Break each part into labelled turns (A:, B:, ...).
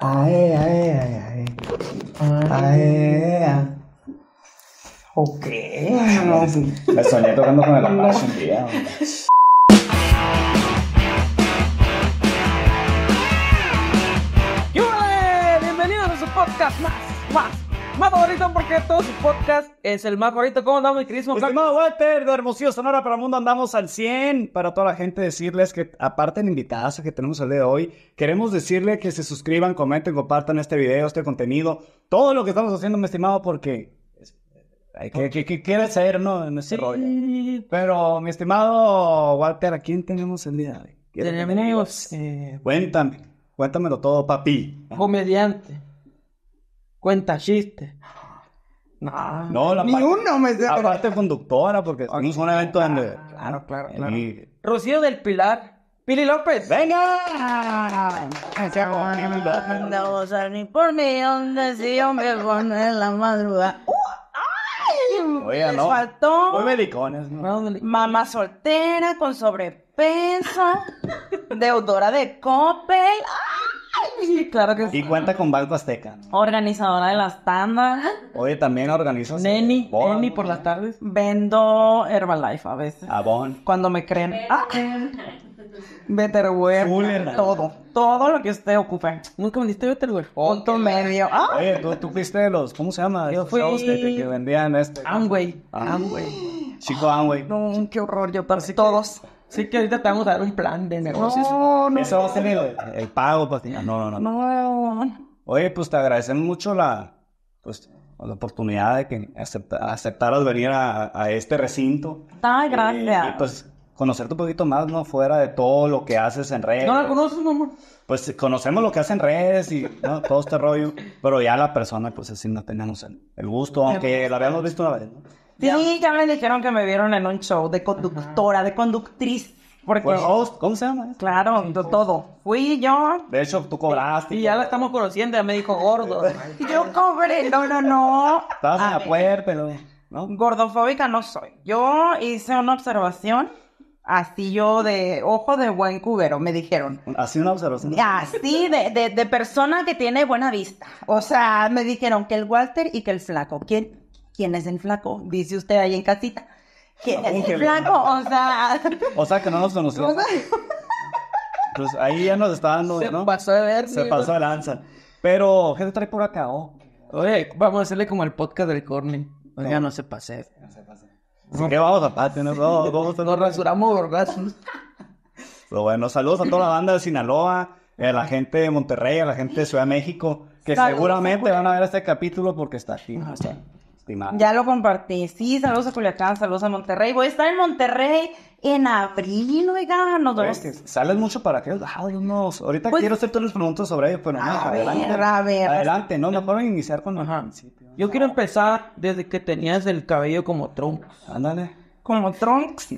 A: ay! ¡Ay, ay, ay, ay! Ae, ae. Ok. No, me soñé tocando con el Apache un día.
B: Eh! Bienvenidos a su podcast más, más, más favorito porque todo su podcast es el más favorito. ¿Cómo andamos, mi queridísimo Estimado pues Walter, de Hermosillo, Sonora para el Mundo, andamos al 100. Para
A: toda la gente, decirles que, aparte de invitadas que tenemos el día de hoy, queremos decirle que se suscriban, comenten, compartan este video, este contenido, todo lo que estamos haciendo, mi estimado, porque ¿Qué que, quiere saber, ¿no? Este sí. Pero, mi estimado Walter, ¿a quién tenemos el día de hoy? Tenemos. Eh, cuéntame, cuéntamelo todo, papi. Comediante cuenta chistes. Nah, no, la ni parte, uno me Aparte conductora, porque okay. no son eventos claro, donde... Ah, claro, claro, claro. Y...
B: Rocío del Pilar. Pili López. ¡Venga! Andamos a ni por mí, donde si yo me pongo en la madrugada. ¡Ay! Oye, no. faltó. Muy melicones, ¿no? Mamá soltera con sobrepeso. deudora de Coppel. ¡Ah! Claro
A: que sí. Y cuenta con Banco Azteca.
B: Organizadora de las tandas.
A: Oye, también organizas. Eh, Neni,
B: Neni por las tardes. Vendo Herbalife a veces. Abón. Ah, Cuando me creen. Ah, Betterware. Fuller. Todo. Todo lo que usted ocupe. Nunca vendiste Betterware. Punto medio. Ah. Oye, ¿tú, tú fuiste de los. ¿Cómo se llama? Yo fui. Que, que vendían
A: este. Amway. Ah. Amway. Chico Amway. No, qué horror. Yo perdí todos. Sí
B: que ahorita te vamos a dar un plan de negocios.
A: No, no. Eso va a el, pago, pues. No, no,
B: no.
A: Oye, pues te agradecemos mucho la, pues, la oportunidad de que aceptaras venir a, este recinto.
B: Ay, gracias. Eh, y
A: pues conocerte un poquito más, ¿no? Fuera de todo lo que haces en redes. No la conoces, Pues conocemos lo que hacen redes y todo este rollo. Pero ya la persona, pues así no teníamos el, gusto, aunque la habíamos
B: visto una vez, ¿no? Sí, ya me dijeron que me vieron en un show de conductora, de conductriz. Porque, pues, oh, ¿Cómo se llama? Claro, pues. todo. Fui yo. De hecho, tú cobraste. Y ya la estamos conociendo, ya me dijo gordo. yo cobré, no, no, no. Estabas en la puerta, pero. Gordofóbica no soy. Yo hice una observación así yo de ojo de buen cubero, me dijeron. Así una observación. Así de, de, de persona que tiene buena vista. O sea, me dijeron que el Walter y que el flaco. ¿Quién? ¿quién es el flaco? Dice usted ahí en casita. ¿Quién es el flaco? O sea.
A: O sea que no nos conocemos. pues ahí ya nos está dando. Se pasó de ver. Se pasó de lanza. Pero, ¿qué trae por acá? Oh. Oye, vamos a hacerle como el podcast del Corny. Oye, no, no se pase. No se pase. ¿Qué vamos a pase? ¿no? Nos rasuramos, ¿verdad? Pero pues bueno, saludos a toda la banda de Sinaloa, a la gente de Monterrey, a la gente de Ciudad de México, que seguramente van a ver este capítulo porque está aquí. Ah, sé.
B: Ya lo compartí. Sí, saludos a Culiacán, saludos a Monterrey. Voy a estar en Monterrey en abril, oiga, no vemos.
A: Sales mucho para que, ah, Ahorita pues quiero hacer todas las preguntas sobre ello, pero no, adelante.
B: Adelante, no, no iniciar con Yo quiero empezar desde que tenías el cabello como Trunks. Ándale. Como Trunks.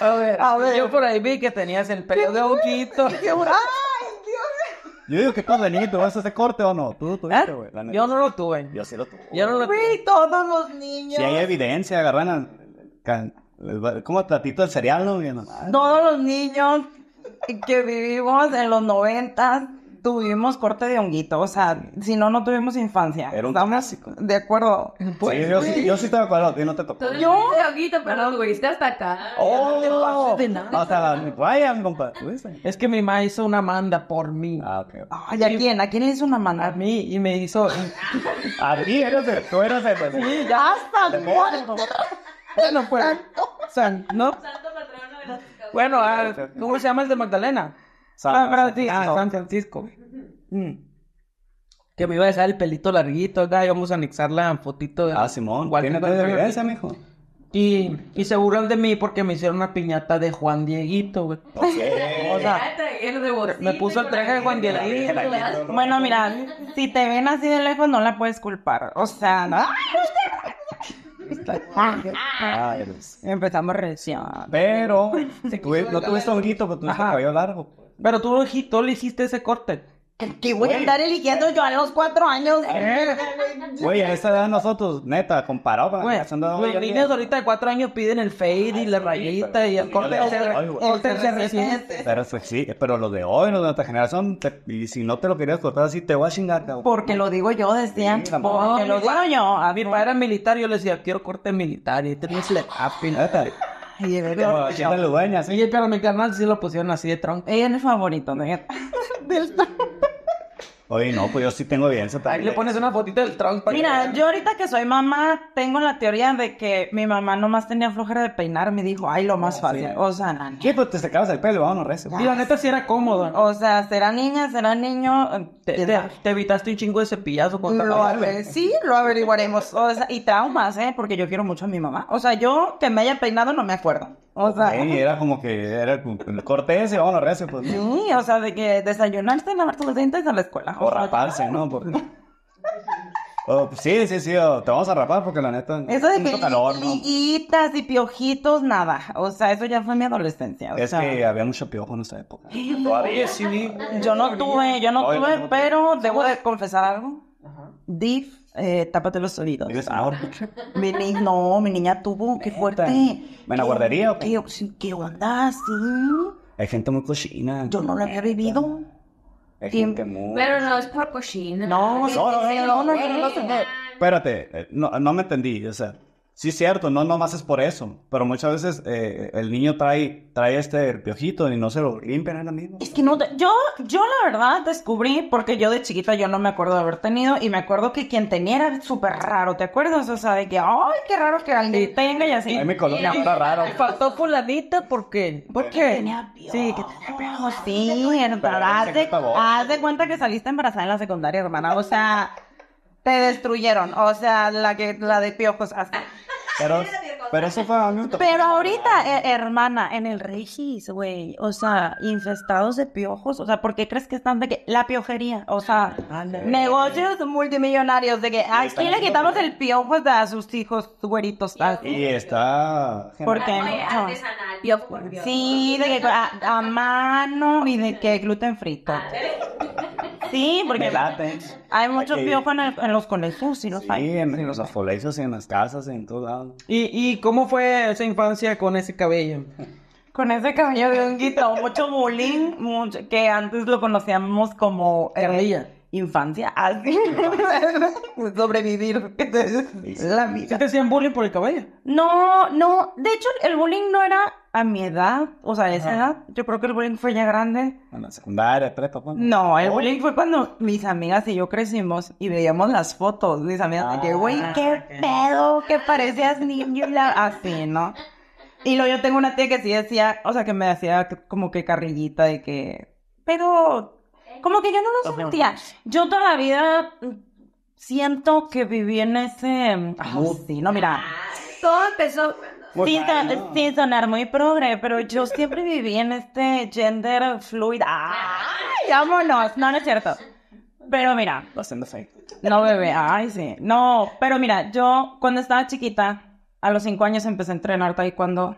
B: a ver, a ver. Yo por ahí vi que tenías el pelo de ojito. ¡Qué
A: yo digo que tú, Benito, ¿vas a hacer corte o no? Tú lo tuviste, ¿Eh? güey. Yo no lo tuve. Yo sí lo tuve. Yo no lo tuve. todos los
B: niños. Si hay
A: evidencia, agarran ¿Cómo tratito el cereal, no?
B: Todos los niños que vivimos en los noventas tuvimos corte de honguito, o sea, si no, no tuvimos infancia. Era un... clásico. de acuerdo. Pues, sí, yo, sí, yo sí estaba de acuerdo, no te tocó. Yo. De honguito, perdón, güey, estás hasta acá. Oh, no te la Es que mi mamá hizo una manda por mí. Ah, ok. Ay, ¿a quién? ¿A quién le hizo una manda? A mí, y me hizo. a ti, eres el, tú eres el. Sí, ya hasta. Bueno, pues. San, ¿no? Santo patrono de la... Bueno, ah, ¿cómo se llama el de Magdalena? San, ah, Francisco. Ah, San Francisco. Mm. Que me iba a dejar el pelito larguito, acá vamos a anexar la fotito de... Ah, Simón, tiene experiencia mijo. Y, y se burlan de mí porque me hicieron una piñata de Juan Dieguito, güey. o me puso el traje de Juan Dieguito. Bueno, mira, si te ven así de lejos no la puedes culpar. O sea, no... Ah, Empezamos recién. Pero, no tuviste un pero tuviste cabello largo. Pero tú, tú le hiciste ese corte. Que voy a andar eligiendo yo a los cuatro años? Eh. Güey,
A: a esa edad nosotros, neta, comparado con Los niños
B: ahorita de cuatro años piden el fade y la rayita y el corte de reciente.
A: Pero sí, pero lo de hoy, los de nuestra generación, y si no te lo querías cortar así, te voy a chingar.
B: Porque lo digo yo, decía Porque lo digo yo. A mi padre era militar, yo le decía, quiero corte militar. Y tenía slap y de verdad. Sí, pero mi canal sí lo pusieron así de tronco. Ella es favorito, ¿no? Del
A: Oye, no, pues yo sí tengo evidencia Ahí le pones una fotita del Trump. Mira,
B: yo ahorita que soy mamá, tengo la teoría de que mi mamá nomás tenía flojera de peinar. Me dijo, ay, lo más ah, fácil. O sea, nana. ¿Qué?
A: Pues te sacabas el pelo, vamos, reces.
B: Y la neta sí era cómodo. O sea, será niña, será niño. Te, evitaste un chingo de cepillazo con lo Sí, lo averiguaremos. O sea, y traumas, ¿eh? Porque yo quiero mucho a mi mamá. O sea, yo que me haya peinado no me acuerdo. O sea.
A: era como que era el corte ese, vámonos pues. Sí, o sea,
B: de que desayunarse, lavarse los dientes a la escuela. O,
A: raparse, ¿no? Porque... Oh, pues sí, sí, sí, oh, te vamos a rapar porque la neta. Eso de
B: y piojitos, nada. O sea, eso ya fue mi adolescencia.
A: es que había mucho piojo en esa
B: época. Todavía sí. Yo no tuve, yo no tuve, pero debo de confesar algo. Ajá. Diff eh, tápate los oídos. Mi no, mi niña tuvo, qué fuerte. Me la guardería qué? ¿Qué, Hay gente muy
A: cochina. Yo no la había vivido. Pero
B: no es por cochina. No, no, no, no, no,
A: no, no, Sí, cierto, no nomás es por eso, pero muchas veces eh, el niño trae, trae este piojito y no se lo limpian a
B: Es que no, yo, yo la verdad descubrí, porque yo de chiquita yo no me acuerdo de haber tenido, y me acuerdo que quien tenía era súper raro, ¿te acuerdas? O sea, de que, ay, qué raro que alguien tenga y así. Ay, mi color está raro. Faltó puladita porque, ¿por qué? sí, que tenía sí, pero haz de cuenta que saliste embarazada en la secundaria, hermana, o sea... Te destruyeron, o sea, la que la de piojos hasta.
A: Pero pero eso fue
B: Pero ahorita, eh, hermana, en el Regis, güey, o sea, infestados de piojos, o sea, ¿por qué crees que están de que la piojería? O sea, negocios multimillonarios de que ay, aquí le quitamos el piojo a sus hijos güeritos. Y está... ¿Por qué? Sí, de que a, mano y de que gluten frito. Sí, porque hay muchos piojos
A: en, en los colegios y los hay. En, en los y en las casas, en todo lado. Y, y
B: ¿cómo fue esa infancia con ese cabello? Con ese cabello de honguito, mucho bullying, que antes lo conocíamos como... Eh, Carrilla. infancia, Sobrevivir. La te hacían bullying por el cabello? No, no. De hecho, el bullying no era a mi edad, o sea, a esa edad, yo creo que el bullying fue ya grande. Bueno,
A: secundaria, prepa, ¿cuándo?
B: Pues, no, el oh. bullying fue cuando mis amigas y yo crecimos y veíamos las fotos. Mis amigas, que, güey, qué ah, pedo, que parecías niño, y la... así, ¿no? Y luego yo tengo una tía que sí decía, o sea, que me hacía como que carrillita de que, pero, como que yo no lo pues, sentía. Yo toda la vida siento que viví en ese... sí, no, mira. Todo empezó sin, sonar muy progre, pero yo siempre viví en este gender fluid. ¡Ay, vámonos! No, no es cierto. Pero mira. No, bebé. Ay, sí. No, pero mira, yo cuando estaba chiquita, a los cinco años empecé a entrenar cuando,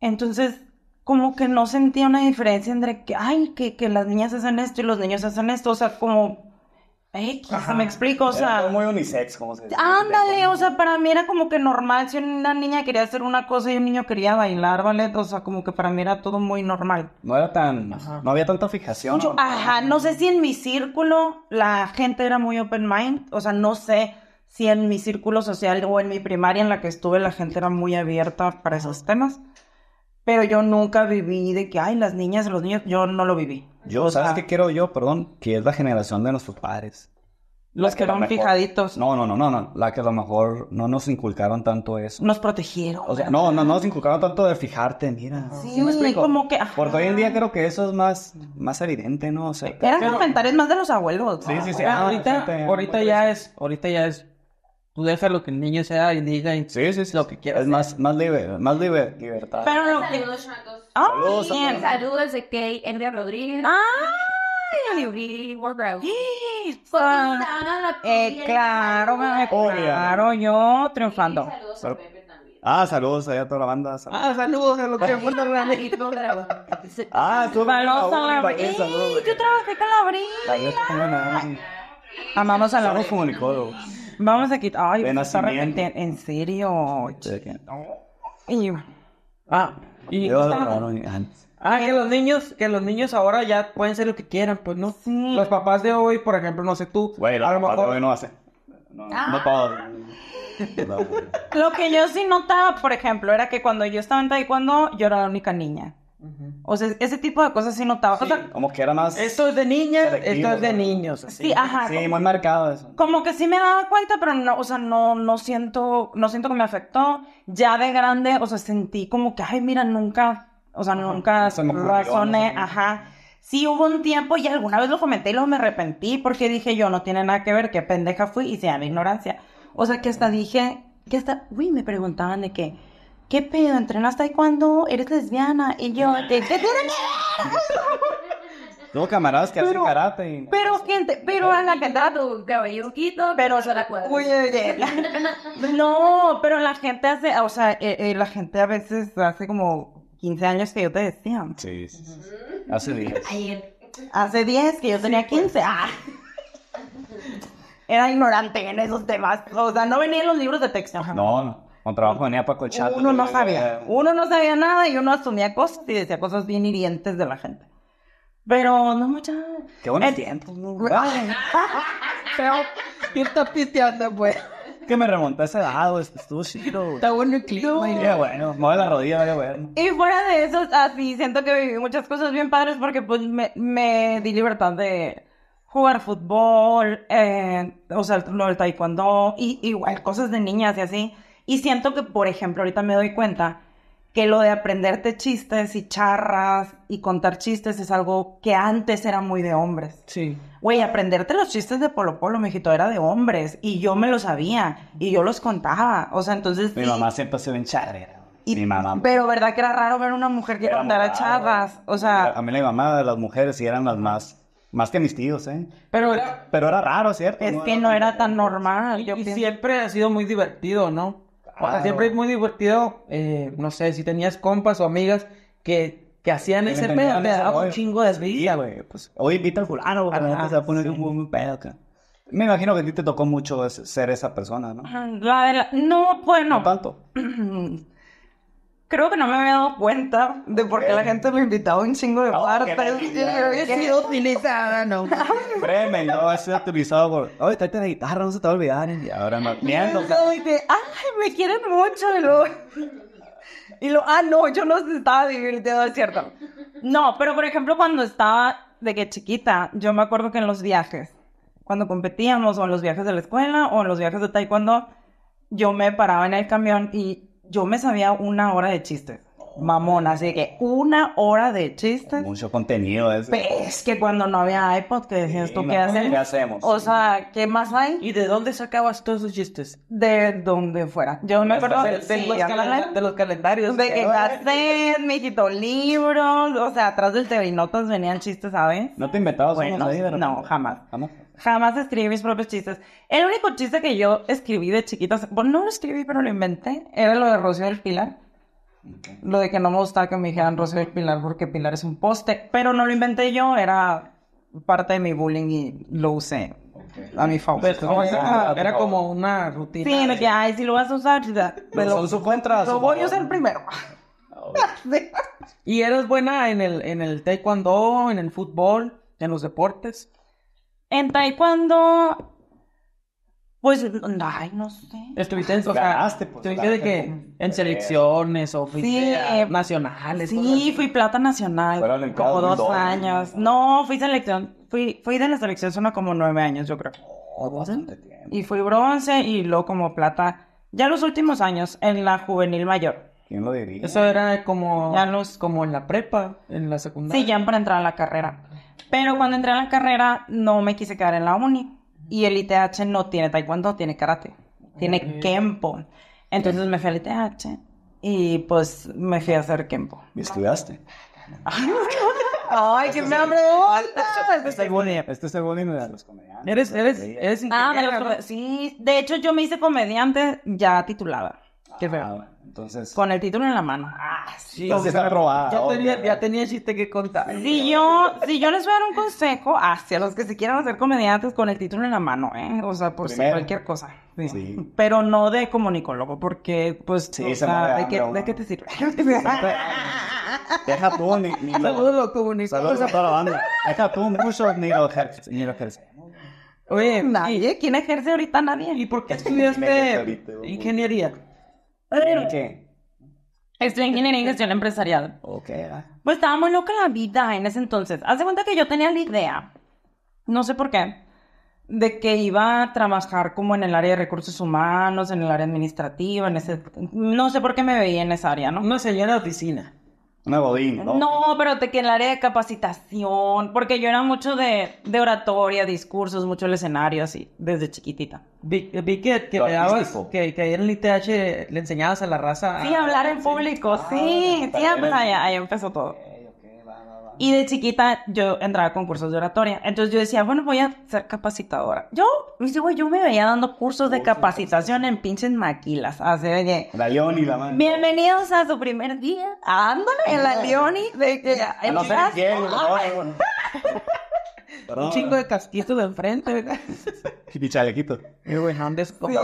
B: Entonces, como que no sentía una diferencia entre que, ay, que, que las niñas hacen esto y los niños hacen esto. O sea, como X, me explico, o sea.
A: muy unisex, como se dice.
B: Ándale, o sea, para mí era como que normal. Si una niña quería hacer una cosa y un niño quería bailar, ¿vale? O sea, como que para mí era todo muy normal. No era
A: tan. No había tanta fijación.
B: Ajá, no sé si en mi círculo la gente era muy open mind. O sea, no sé si en mi círculo social o en mi primaria en la que estuve la gente era muy abierta para esos temas. Pero yo nunca viví de que, ay, las niñas, los niños, yo no lo viví. Yo, ¿sabes qué
A: quiero yo? Perdón, que es la generación de nuestros padres. Los que, fijaditos. No, no, no, no, no. La que a lo mejor no nos inculcaron tanto eso. Nos protegieron. O sea, no, no, no nos inculcaron tanto de fijarte, mira. Sí, como que. Porque hoy en día creo que eso es más, más evidente, ¿no? sé
B: Eran comentarios más de los abuelos. Sí, sí, sí. Ah, ahorita, ahorita ya es, ahorita ya es tú lo que el niño sea y diga sí, sí, es lo que
A: quieras. Es más, más, libre más libre. libertad. Pero lo
B: que... Ah, saludos, bien. saludos de Kay Andrea Rodríguez. Ay, eh, claro, claro, yo triunfando. Saludos
A: Ah, saludos allá a toda la banda. Ah,
B: saludos a los que fueron la Ah, saludos a la brisa. Yo trabajé con la brisa. Amamos a la comunicólogo. Vamos a quitar. Ay, está está en serio. ah, ah, que los niños, que los niños ahora ya pueden ser lo que quieran, pues no. Los papás de hoy, por ejemplo, no sé tú. Güey, los papás hoy no hacen. No, no No, ah. lo que yo sí notaba, por ejemplo, era que cuando yo estaba en taekwondo, yo era la única niña. O sea, ese tipo de cosas sí notaba. Sí, o sea, como que era más. Esto es de niñas, esto es de niños. Sí, ajá. Sí, muy marcado eso. Como que sí me daba cuenta, pero no, o sea, no, no siento, no siento que me afectó. Ya de grande, o sea, sentí como que, ay, mira, nunca, o sea, nunca se razoné, ajá. Sí, hubo un tiempo y alguna vez lo comenté y luego me arrepentí porque dije yo, no tiene nada que ver, qué pendeja fui y sea mi ignorancia. O sea, que hasta dije, que hasta, uy, me preguntaban de qué ¿qué pedo? ¿Entrenaste ahí cuando ¿Eres lesbiana? Y yo, ¿te, te,
A: Tengo camaradas que hacen karate.
B: Pero, gente, pero a la cantaba tu cabello quito, pero se la cuadra. no, pero la gente hace, o sea, eh, eh, la gente a veces hace como 15 años que yo te decía. Sí, sí, sí. Hace 10. Hace 10 que yo tenía 15. Pues. Ah. Era ignorante en esos temas. O sea, no venía en los libros de texto.
A: No, no con trabajo venía pa' colchar. Uno no sabía,
B: uno no sabía nada y uno asumía cosas y decía cosas bien hirientes de la gente. Pero no mucha. Qué buenos tiempos, Pero
A: ¿Qué está pisteando, pues. Que me remonté ese lado, estuvo chido. Está bueno el
B: clima. Y...
A: bueno, mueve la rodilla, ya bueno.
B: Y fuera de eso, así siento que viví muchas cosas bien padres porque pues me, me di libertad de jugar fútbol, eh, o sea, lo del taekwondo, y igual cosas de niñas y así. Y siento que, por ejemplo, ahorita me doy cuenta que lo de aprenderte chistes y charras y contar chistes es algo que antes era muy de hombres. Sí. Güey, aprenderte los chistes de Polo Polo, mijito, era de hombres. Y yo me los sabía. Y yo los contaba. O sea, entonces... Mi mamá siempre se ve en charrera. Y... mi mamá. Pero verdad que era raro ver una mujer que contara charras. O sea... A
A: mí la mamá de las mujeres sí eran las más... Más que mis tíos, ¿eh? Pero era, pero era raro, ¿cierto? Es que no era
B: tan normal. Yo y siempre ha sido muy divertido, ¿no? siempre es muy divertido. Eh, no sé, si tenías compas o amigas que, que hacían ese pedo, te daba un chingo de desvíos. güey. Pues, hoy invita al fulano, güey. Se va a pedo acá. Me
A: imagino que a ti te tocó mucho ser esa persona, ¿no?
B: La verdad, no, pues No tanto. creo que no me había dado cuenta de por qué la gente me invitaba un chingo de partes. Oh, yo había sido utilizada, ¿no?
A: Créeme, no, había sido utilizado por. Ay, está de guitarra, no se te va a olvidar. Y ahora no. Miento.
B: ay, me quieren mucho. Y luego. ah, no, yo no estaba divirtiendo, es cierto. No, pero por ejemplo, cuando estaba de que chiquita, yo me acuerdo que en los viajes, cuando competíamos, o en los viajes de la escuela, o en los viajes de taekwondo, yo me paraba en el camión y yo me sabía una hora de chistes. Mamón, pues. así que una hora de chistes. Mucho
A: contenido ese. Pues, es
B: que cuando no había iPod, que decías tú, ¿qué hacemos? ¿Qué hacemos? O sea, ¿qué más hay? ¿Y de dónde sacabas todos esos chistes? De donde fuera. Yo me acuerdo de, los calendarios? de, los calendarios. De que gasté, mijito, libros. O sea, atrás del TV Notas pues, venían chistes, ¿sabes? ¿No te inventabas bueno, No, jamás. ¿Jamás? Jamás escribí mis propios chistes. El único chiste que yo escribí de chiquitas, no lo escribí, pero lo inventé, era lo de Rocío del Pilar. Lo de que no me gusta que me dijeran Rocío del Pilar porque Pilar es un poste, pero no lo inventé yo, era parte de mi bullying y lo usé a mi favor. Ah, ah, era, como una rutina. Sí, no que, ay, si lo vas a usar, pero son su Lo voy a usar primero. Ah, ¿Y eres buena en el, en el taekwondo, en el fútbol, en los deportes? En taekwondo, pues, ay, no sé. Estuviste en, o pues, que en selecciones o fui nacional eh, nacionales. Sí, fui plata nacional. como dos, años. No, fui selección, fui, fui de la selección solo como nueve años, yo creo. Oh, y fui bronce y luego como plata. Ya los últimos años, en la juvenil mayor. ¿Quién lo diría? Eso era como, ya los, como en la prepa, en la secundaria. Sí, ya para entrar a la carrera. Pero cuando entré a la carrera no me quise quedar en la uni. Y el ITH no tiene taekwondo, tiene karate, tiene kempo. Entonces me fui al ITH y pues me fui a hacer kempo. ¿Y estudiaste? Ay, que me hambre de es Este es el este de los comediantes. Eres, eres, eres Ah, de sí. De hecho, yo me hice comediante ya titulada. Qué ah, feo. Con el título en la mano. Ah, sí. Entonces está robada. Ya, tenía, ya, tenía, chiste que contar. Si yo, si yo les voy a dar un consejo hacia los que se quieran hacer comediantes con el título en la mano, ¿eh? O sea, por cualquier cosa. Sí. Pero no de comunicólogo, porque, pues, de, qué, te sirve? Deja tú, ni, ni Saludos,
A: Saludos a toda la banda. Deja tú, muchos ni lo ejerce,
B: Oye, ¿quién ejerce ahorita? Nadie. ¿Y por qué estudiaste ingeniería? ¿Qué? en ingeniería en gestión empresarial. Ok. Pues estábamos loca la vida en ese entonces. Haz de cuenta que yo tenía la idea, no sé por qué, de que iba a trabajar como en el área de recursos humanos, en el área administrativa, en ese... No sé por qué me veía en esa área, ¿no? No sé, yo en la oficina.
A: Una godín, ¿no?
B: pero te que en el área de capacitación, porque yo era mucho de, de oratoria, discursos, mucho el escenario, así, desde chiquitita. Vi, que, en el ITH le enseñabas a la raza... Sí, hablar en público, sí, ah, pues, ahí empezó todo. Y de chiquita yo entraba Con cursos de oratoria. Entonces yo decía, bueno, voy a ser capacitadora. Yo, güey, yo me veía dando cursos de capacitación en pinches maquilas. Así de que. La Leoni, la mano. Bienvenidos a su primer día. Ah, ándale, en la ah. Leoni. De que. A no un chingo de casquitos de enfrente, ¿verdad? Y pichalequito. Y ¿Andes como... El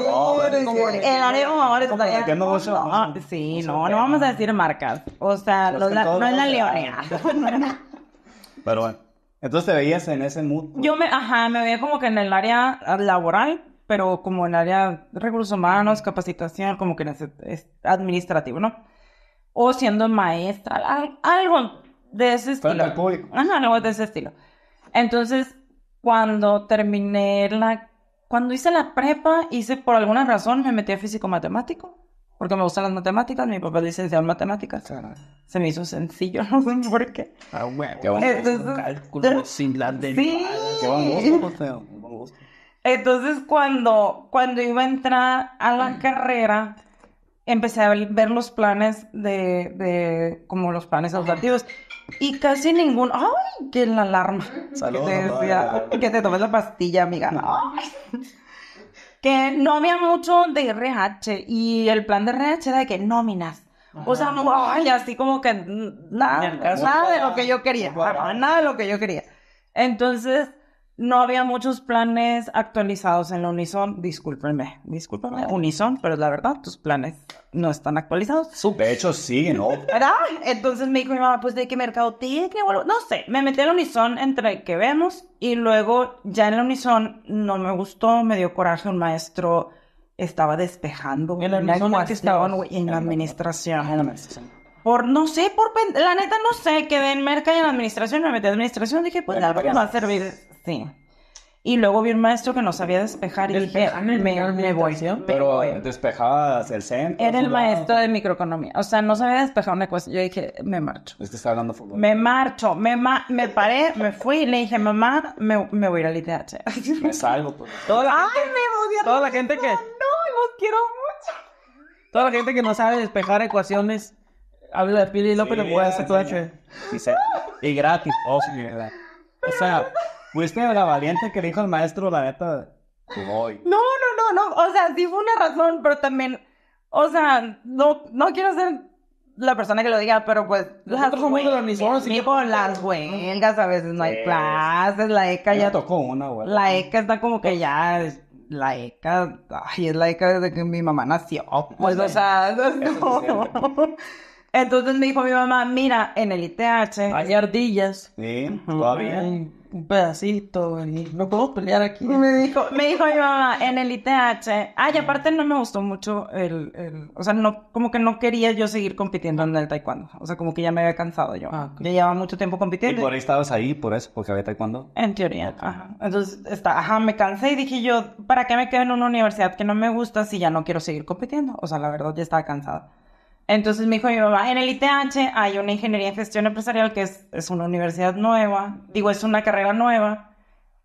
B: área ahora está... No, sí, no, no ah, vamos a decir marcas. O sea, pues no es la leonea.
A: Pero bueno. Entonces te veías en ese mood.
B: Yo me, ajá, me veía como que en el área laboral, pero como en el área de recursos humanos, capacitación, como que en ese, administrativo, ¿no? O siendo maestra, algo de ese estilo. el público. Ajá, algo de ese estilo. Entonces, cuando terminé la... Cuando hice la prepa, hice por alguna razón, me metí a físico-matemático, porque me gustan las matemáticas, mi papá es licenciado en matemáticas. Se me hizo sencillo, no sé por qué.
A: Ah, bueno, qué bueno. Entonces,
B: cálculo sin la Qué Entonces, cuando, cuando iba a entrar a la mm. carrera, empecé a ver los planes de, de como los planes educativos. Y casi ningún, ay, que alarma. Saludos. Que, te tomes la pastilla, amiga. Que no había mucho de RH. Y el plan de RH era de que nóminas. O sea, no, así como que nada, nada de lo que yo quería. Nada de lo que yo quería. Entonces, no había muchos planes actualizados en la Unison. Discúlpenme, discúlpenme, Unison, pero es la verdad, tus planes no están actualizados. Su pecho sigue, ¿no? ¿Verdad? Entonces me dijo mi mamá, pues de qué mercado tiene? no sé. Me metí en la Unison entre que vemos y luego ya en la Unison no me gustó, me dio coraje un maestro. Estaba despejando en la en ah, la administración. En administración por no sé, por la neta no sé, quedé en merca y en administración, me metí en administración, dije, pues algo me va a servir. Sí. Y luego vi un maestro que no sabía despejar y dije, me, voy. Pero despejabas el centro. Era el maestro de microeconomía. O sea, no sabía despejar una ecuación Yo dije, me marcho. Es que está hablando fútbol. Me marcho. Me, me paré, me fui y le dije, mamá, me, voy a ir al ITH. Me salgo. Pues. Ay, me odia Toda la gente que... No, los quiero mucho. Toda la gente que no sabe despejar ecuaciones, habla de Pili López, le voy a hacer Y gratis.
A: Oh, o sea... Fuiste la valiente que dijo el maestro, la neta. Voy.
B: No, no, no, no. O sea, sí fue una razón, pero también. O sea, no, no quiero ser la persona que lo diga, pero pues. Nosotros somos de los Y por las huelgas a veces no hay clases. La ECA ya. tocó una, güey. La ECA está como que ya. La ECA. Ay, es la ECA desde que mi mamá nació. Pues, o sea. Entonces me dijo mi mamá: Mira, en el ITH. Hay ardillas. Sí, todavía un pedacito y no puedo pelear aquí. Me dijo, me dijo mi mamá en el ITH. Ay, aparte no me gustó mucho el, el, o sea, no, como que no quería yo seguir compitiendo en el taekwondo. O sea, como que ya me había cansado yo. Ah, ya llevaba mucho tiempo compitiendo. ¿Y por ahí
A: estabas ahí, por eso, porque había taekwondo?
B: En teoría, ajá. Entonces, está, ajá, me cansé y dije yo, ¿para qué me quedo en una universidad que no me gusta si ya no quiero seguir compitiendo? O sea, la verdad ya estaba cansada. Entonces me dijo mi mamá, en el ITH hay una ingeniería en gestión empresarial que es, una universidad nueva, digo, es una carrera nueva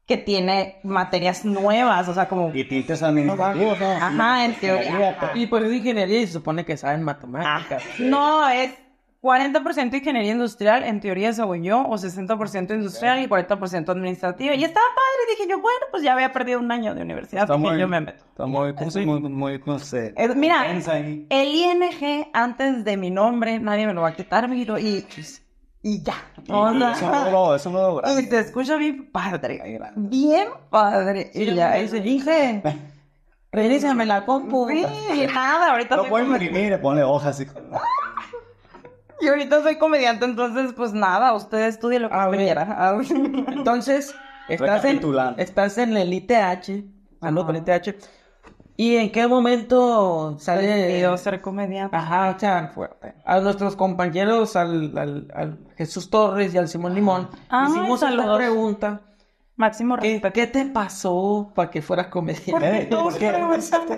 B: que tiene materias nuevas, o sea, como... Y tintes administrativos, ¿no? Ajá, en teoría. Y por eso ingeniería se supone que saben matemáticas. No, es 40% ingeniería industrial, en teoría, según yo, o 60% industrial y 40% administrativa. Y estaba padre, dije yo, bueno, pues ya había perdido un año de universidad, Y yo
A: me meto. Está muy, sí. Pues, muy, muy, mira,
B: el ING antes de mi nombre, nadie me lo va a quitar, miro, y, y ya. eso no lo, eso no te escucho bien padre, bien padre. y ya, eso dije... Revísame la compu. nada, ahorita... Lo puedo imprimir, ponle hojas
A: y...
B: Y ahorita soy comediante, entonces, pues nada, usted estudie lo que a quiera. Ah, entonces, estás en, estás en el ITH, ando ah, con el ITH. ¿Y en qué momento sale? a pues, ser comediante. Ajá, o fuerte. A nuestros compañeros, al, al, Jesús Torres y al Simón Limón, ah, hicimos la pregunta Máximo ¿Qué, te pasó para que fueras comediante? ¿Por qué todos, creen,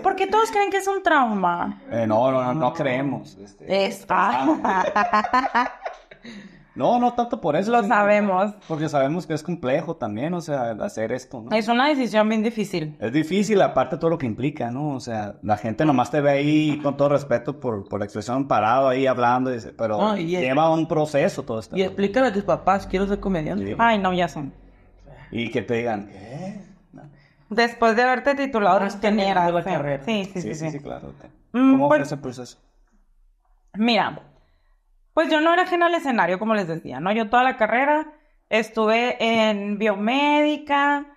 B: porque todos creen que es un trauma. Eh, no, no, no, creemos. Este,
A: No, no tanto por eso. Lo sabemos. Porque sabemos que es complejo también, o sea, hacer esto,
B: Es una decisión bien difícil.
A: Es difícil, aparte todo lo que implica, ¿no? O sea, la gente nomás te ve ahí, con todo respeto por, la expresión, parado ahí hablando, pero lleva un proceso todo esto. Y explícale a tus papás, quiero ser comediante.
B: Ay, no, ya son
A: y que te digan,
B: Después de haberte titulado, no, algo algo carrera. Sí sí sí, sí, sí, claro. Mm, ¿Cómo pues, fue ese proceso? Mira, pues yo no era ajena al escenario, como les decía, ¿no? Yo toda la carrera estuve en biomédica,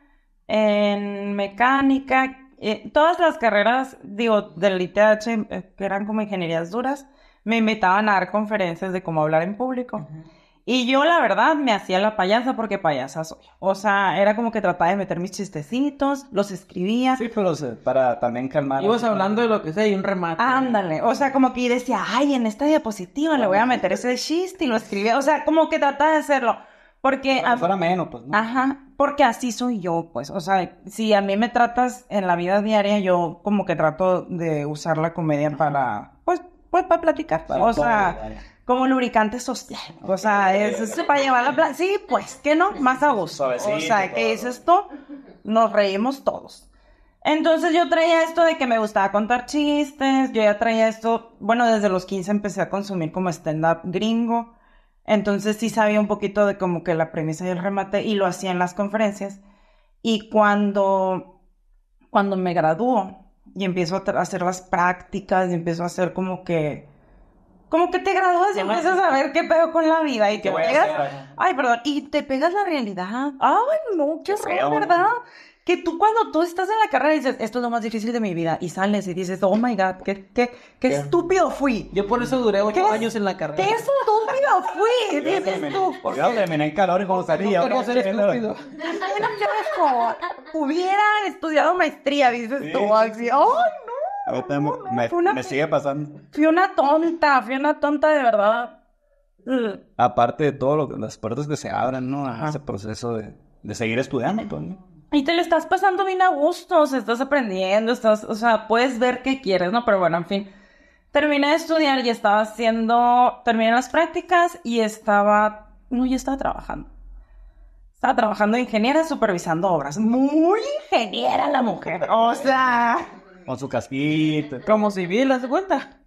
B: en mecánica, eh, todas las carreras, digo, del ITH, eh, que eran como ingenierías duras, me invitaban a dar conferencias de cómo hablar en público. Y yo, la verdad, me hacía la payasa porque payasa soy. O sea, era como que trataba de meter mis chistecitos, los escribía. Sí, pero para también calmar. Ibas hablando de lo que sea y un remate. Ándale. O sea, como que decía, ay, en esta diapositiva le voy a meter ese chiste y lo escribía. O sea, como que trataba de hacerlo. Porque. Bueno, menos, pues, ¿no? Ajá. Porque así soy yo, pues. O sea, si a mí me tratas en la vida diaria, yo como que trato de usar la comedia para. Pues, pues para platicar. Para o sea como lubricante social. O sea, es, para llevar la plata. Sí, pues, que no, más a gusto. O sea, ¿qué es esto, nos reímos todos. Entonces yo traía esto de que me gustaba contar chistes, yo ya traía esto, bueno, desde los 15 empecé a consumir como stand-up gringo, entonces sí sabía un poquito de como que la premisa y el remate y lo hacía en las conferencias. Y cuando, cuando me graduó y empiezo a hacer las prácticas y empiezo a hacer como que como que te gradúas y empiezas a ver qué pedo con la vida y te pegas, ay, perdón, y te pegas la realidad. Ay, ah, no, qué, raro, ¿verdad? Que tú cuando tú estás en la carrera dices, esto es lo más difícil de mi vida, y sales y dices, oh my God, qué, qué, qué, estúpido fui. Yo por eso duré ocho años en la carrera. ¡Qué estúpido fui! Dices tú. Yo terminé en calor y como
A: salía. No, ser estúpido.
B: Hubiera estudiado maestría, dices tú, Axi. ¡Ay,
A: me, sigue pasando.
B: Fui una tonta, fui una tonta de verdad.
A: Aparte de todo, lo, las puertas que se abran, ¿no? A ese proceso de, seguir estudiando, pues, ¿no?
B: Y te lo estás pasando bien a gusto, estás aprendiendo, estás, o sea, puedes ver qué quieres, ¿no? Pero bueno, en fin. Terminé de estudiar y estaba haciendo, terminé las prácticas y estaba, no, ya estaba trabajando. Estaba trabajando de ingeniera supervisando obras. Muy ingeniera la mujer, o sea. Con
A: su casquito. Como civil, ¿hace cuenta?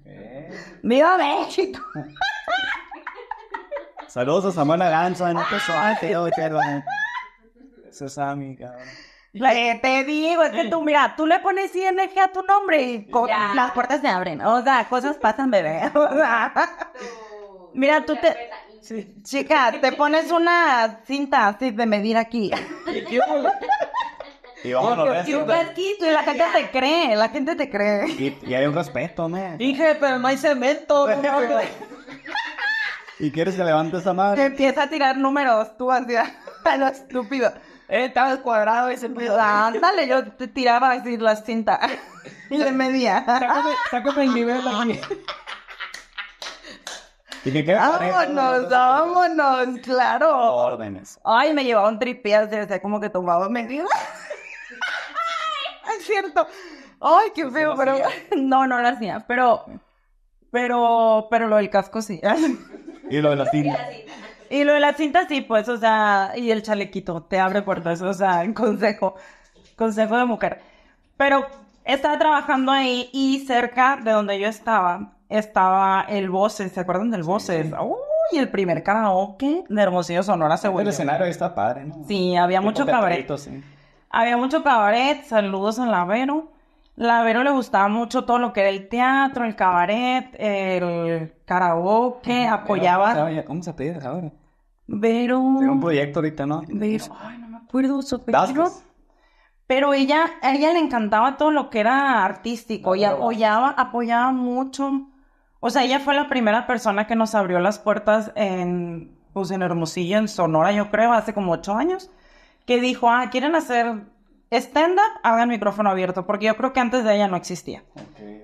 A: Okay. ¡Viva México! Saludos a Samana Ganson, no este te sueltes, tío, te Eso cabrón.
B: te digo, es que tú, mira, tú le pones ING a tu nombre y las puertas se abren. O sea, cosas pasan, bebé. mira, tú te. Sí. Chica, te pones una cinta así de medir aquí.
A: Y vámonos Y
B: la gente te cree, la gente te cree.
A: Y, hay un respeto, me.
B: Dije, pero no hay cemento.
A: ¿Y quieres que levante esa madre? Te
B: empieza a tirar números, tú así, a lo estúpido. Eh, estaba cuadrado y se empezó, ándale, yo te tiraba así la cinta. y le medía. Sácame, sácame el nivel aquí.
A: Dije, ¿qué? Vámonos,
B: vámonos, claro. Órdenes. Ay, me llevaba un tripié, o sea, como que tomaba medidas. es cierto. Ay, qué feo, pero. No, no lo hacía, pero. Pero, pero lo del casco sí.
A: Y lo de la cinta.
B: Y lo de la cinta sí, pues, o sea, y el chalequito te abre puertas, o sea, consejo, consejo de mujer. Pero estaba trabajando ahí y cerca de donde yo estaba, estaba el Voces, ¿se acuerdan del Voces? ¡Uy! el primer karaoke ¡Qué Hermosillo Sonora, vuelve El escenario está padre, ¿no? Sí, había mucho cabrito, sí. Había mucho cabaret, saludos a la Vero. La Vero le gustaba mucho todo lo que era el teatro, el cabaret, el karaoke, apoyaba. Pero, ¿Cómo se ahora? Vero. un proyecto ahorita, ¿no? Vero. Ay, no me acuerdo su Pero ella, a ella le encantaba todo lo que era artístico y apoyaba, apoyaba mucho. O sea, ella fue la primera persona que nos abrió las puertas en, pues, en Hermosillo, en Sonora, yo creo, hace como ocho años que dijo, ah, quieren hacer stand-up, hagan micrófono abierto, porque yo creo que antes de ella no existía.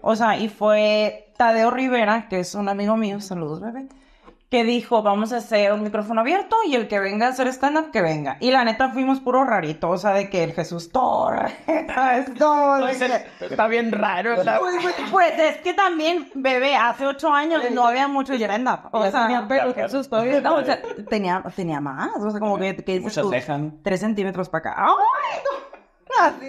B: O sea, y fue Tadeo Rivera, que es un amigo mío, saludos bebé, que dijo, vamos a hacer un micrófono abierto y el que venga a hacer stand-up, que venga. Y la neta fuimos puro rarito, o sea, de que el Jesús Torres pues está bien raro. Pues, pues, pues, es que también, bebé, hace ocho años no había mucho stand-up, o sea, tenía Jesús todavía, tenía, más, o sea, como que, dices tres centímetros para acá. ¡Ay,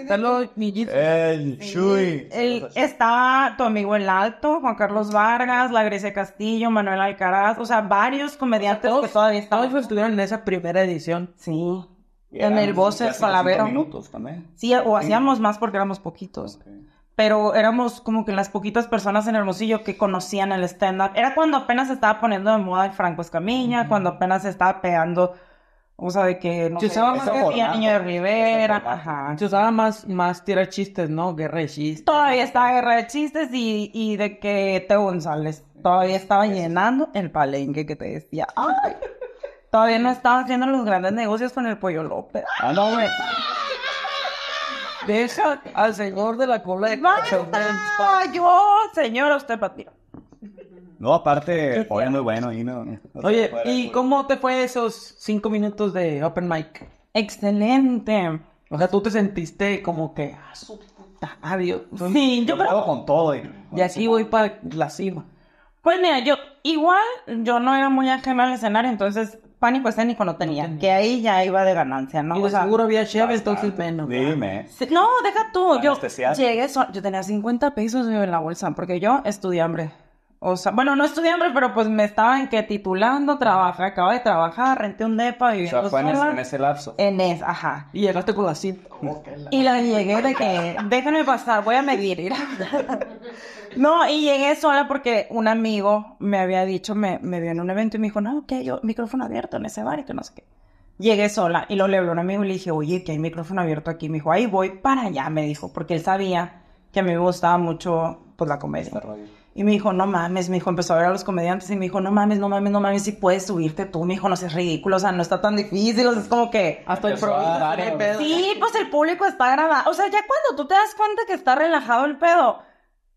B: Saludos, El Shui. estaba tu amigo El Alto, Juan Carlos Vargas, La Grecia Castillo, Manuel Alcaraz, o sea, varios comediantes que todavía estaban. estuvieron en esa primera edición. Sí. En el Voces Palavero. Sí, o hacíamos más porque éramos poquitos. Pero éramos como que las poquitas personas en Hermosillo que conocían el stand-up. Era cuando apenas estaba poniendo de moda el Franco Escamilla, cuando apenas estaba pegando o sea, de que, no se usaba más que Niño de Rivera, ajá. Se usaba más, más tira chistes, ¿no? Guerra de chistes. Todavía estaba guerra de chistes y, y de que Teo González todavía estaba llenando el palenque que te decía. Ay, todavía no estaba haciendo los grandes negocios con el Pollo López. Ah, no, güey. Deja al señor de la cola de ¡Basta! Ah, yo, señora, usted ti.
A: No, aparte, hoy es muy bueno y Oye,
B: ¿y cómo te fue esos cinco minutos de Open Mic? Excelente. O sea, tú te sentiste como que, ah, su puta, adiós. yo, con todo. Y, así voy para la cima. Pues mira, yo igual, yo no era muy ajena al escenario, entonces pánico escénico no tenía, que ahí ya iba de ganancia, ¿no? seguro había chévere, entonces menos. Dime. No, deja tú, yo llegué, yo tenía 50 pesos en la bolsa, porque yo estudié hambre. O sea, bueno, no hambre, pero pues me estaba en que titulando, trabajé, acabo de trabajar, renté un depa, viviendo O sea, fue en, ese lapso. En ese, ajá. Y llegaste con la cinta. Y la llegué de que, déjame pasar, voy a medir. no, y llegué sola porque un amigo me había dicho, me, me vio en un evento y me dijo, no, que yo, micrófono abierto en ese bar y que no sé qué. Llegué sola y lo le habló a un amigo y le dije, oye, que hay micrófono abierto aquí. Me dijo, ahí voy para allá, me dijo, porque él sabía que a mí me gustaba mucho, pues, la comedia. Y me dijo, no mames, me dijo, empezó a ver a los comediantes y me dijo, no mames, no mames, no mames, si puedes subirte tú, me dijo, no seas ridículo, o sea, no está tan difícil, o sea, es como que... Hasta el Sí, pues el público está grabado O sea, ya cuando tú te das cuenta que está relajado el pedo,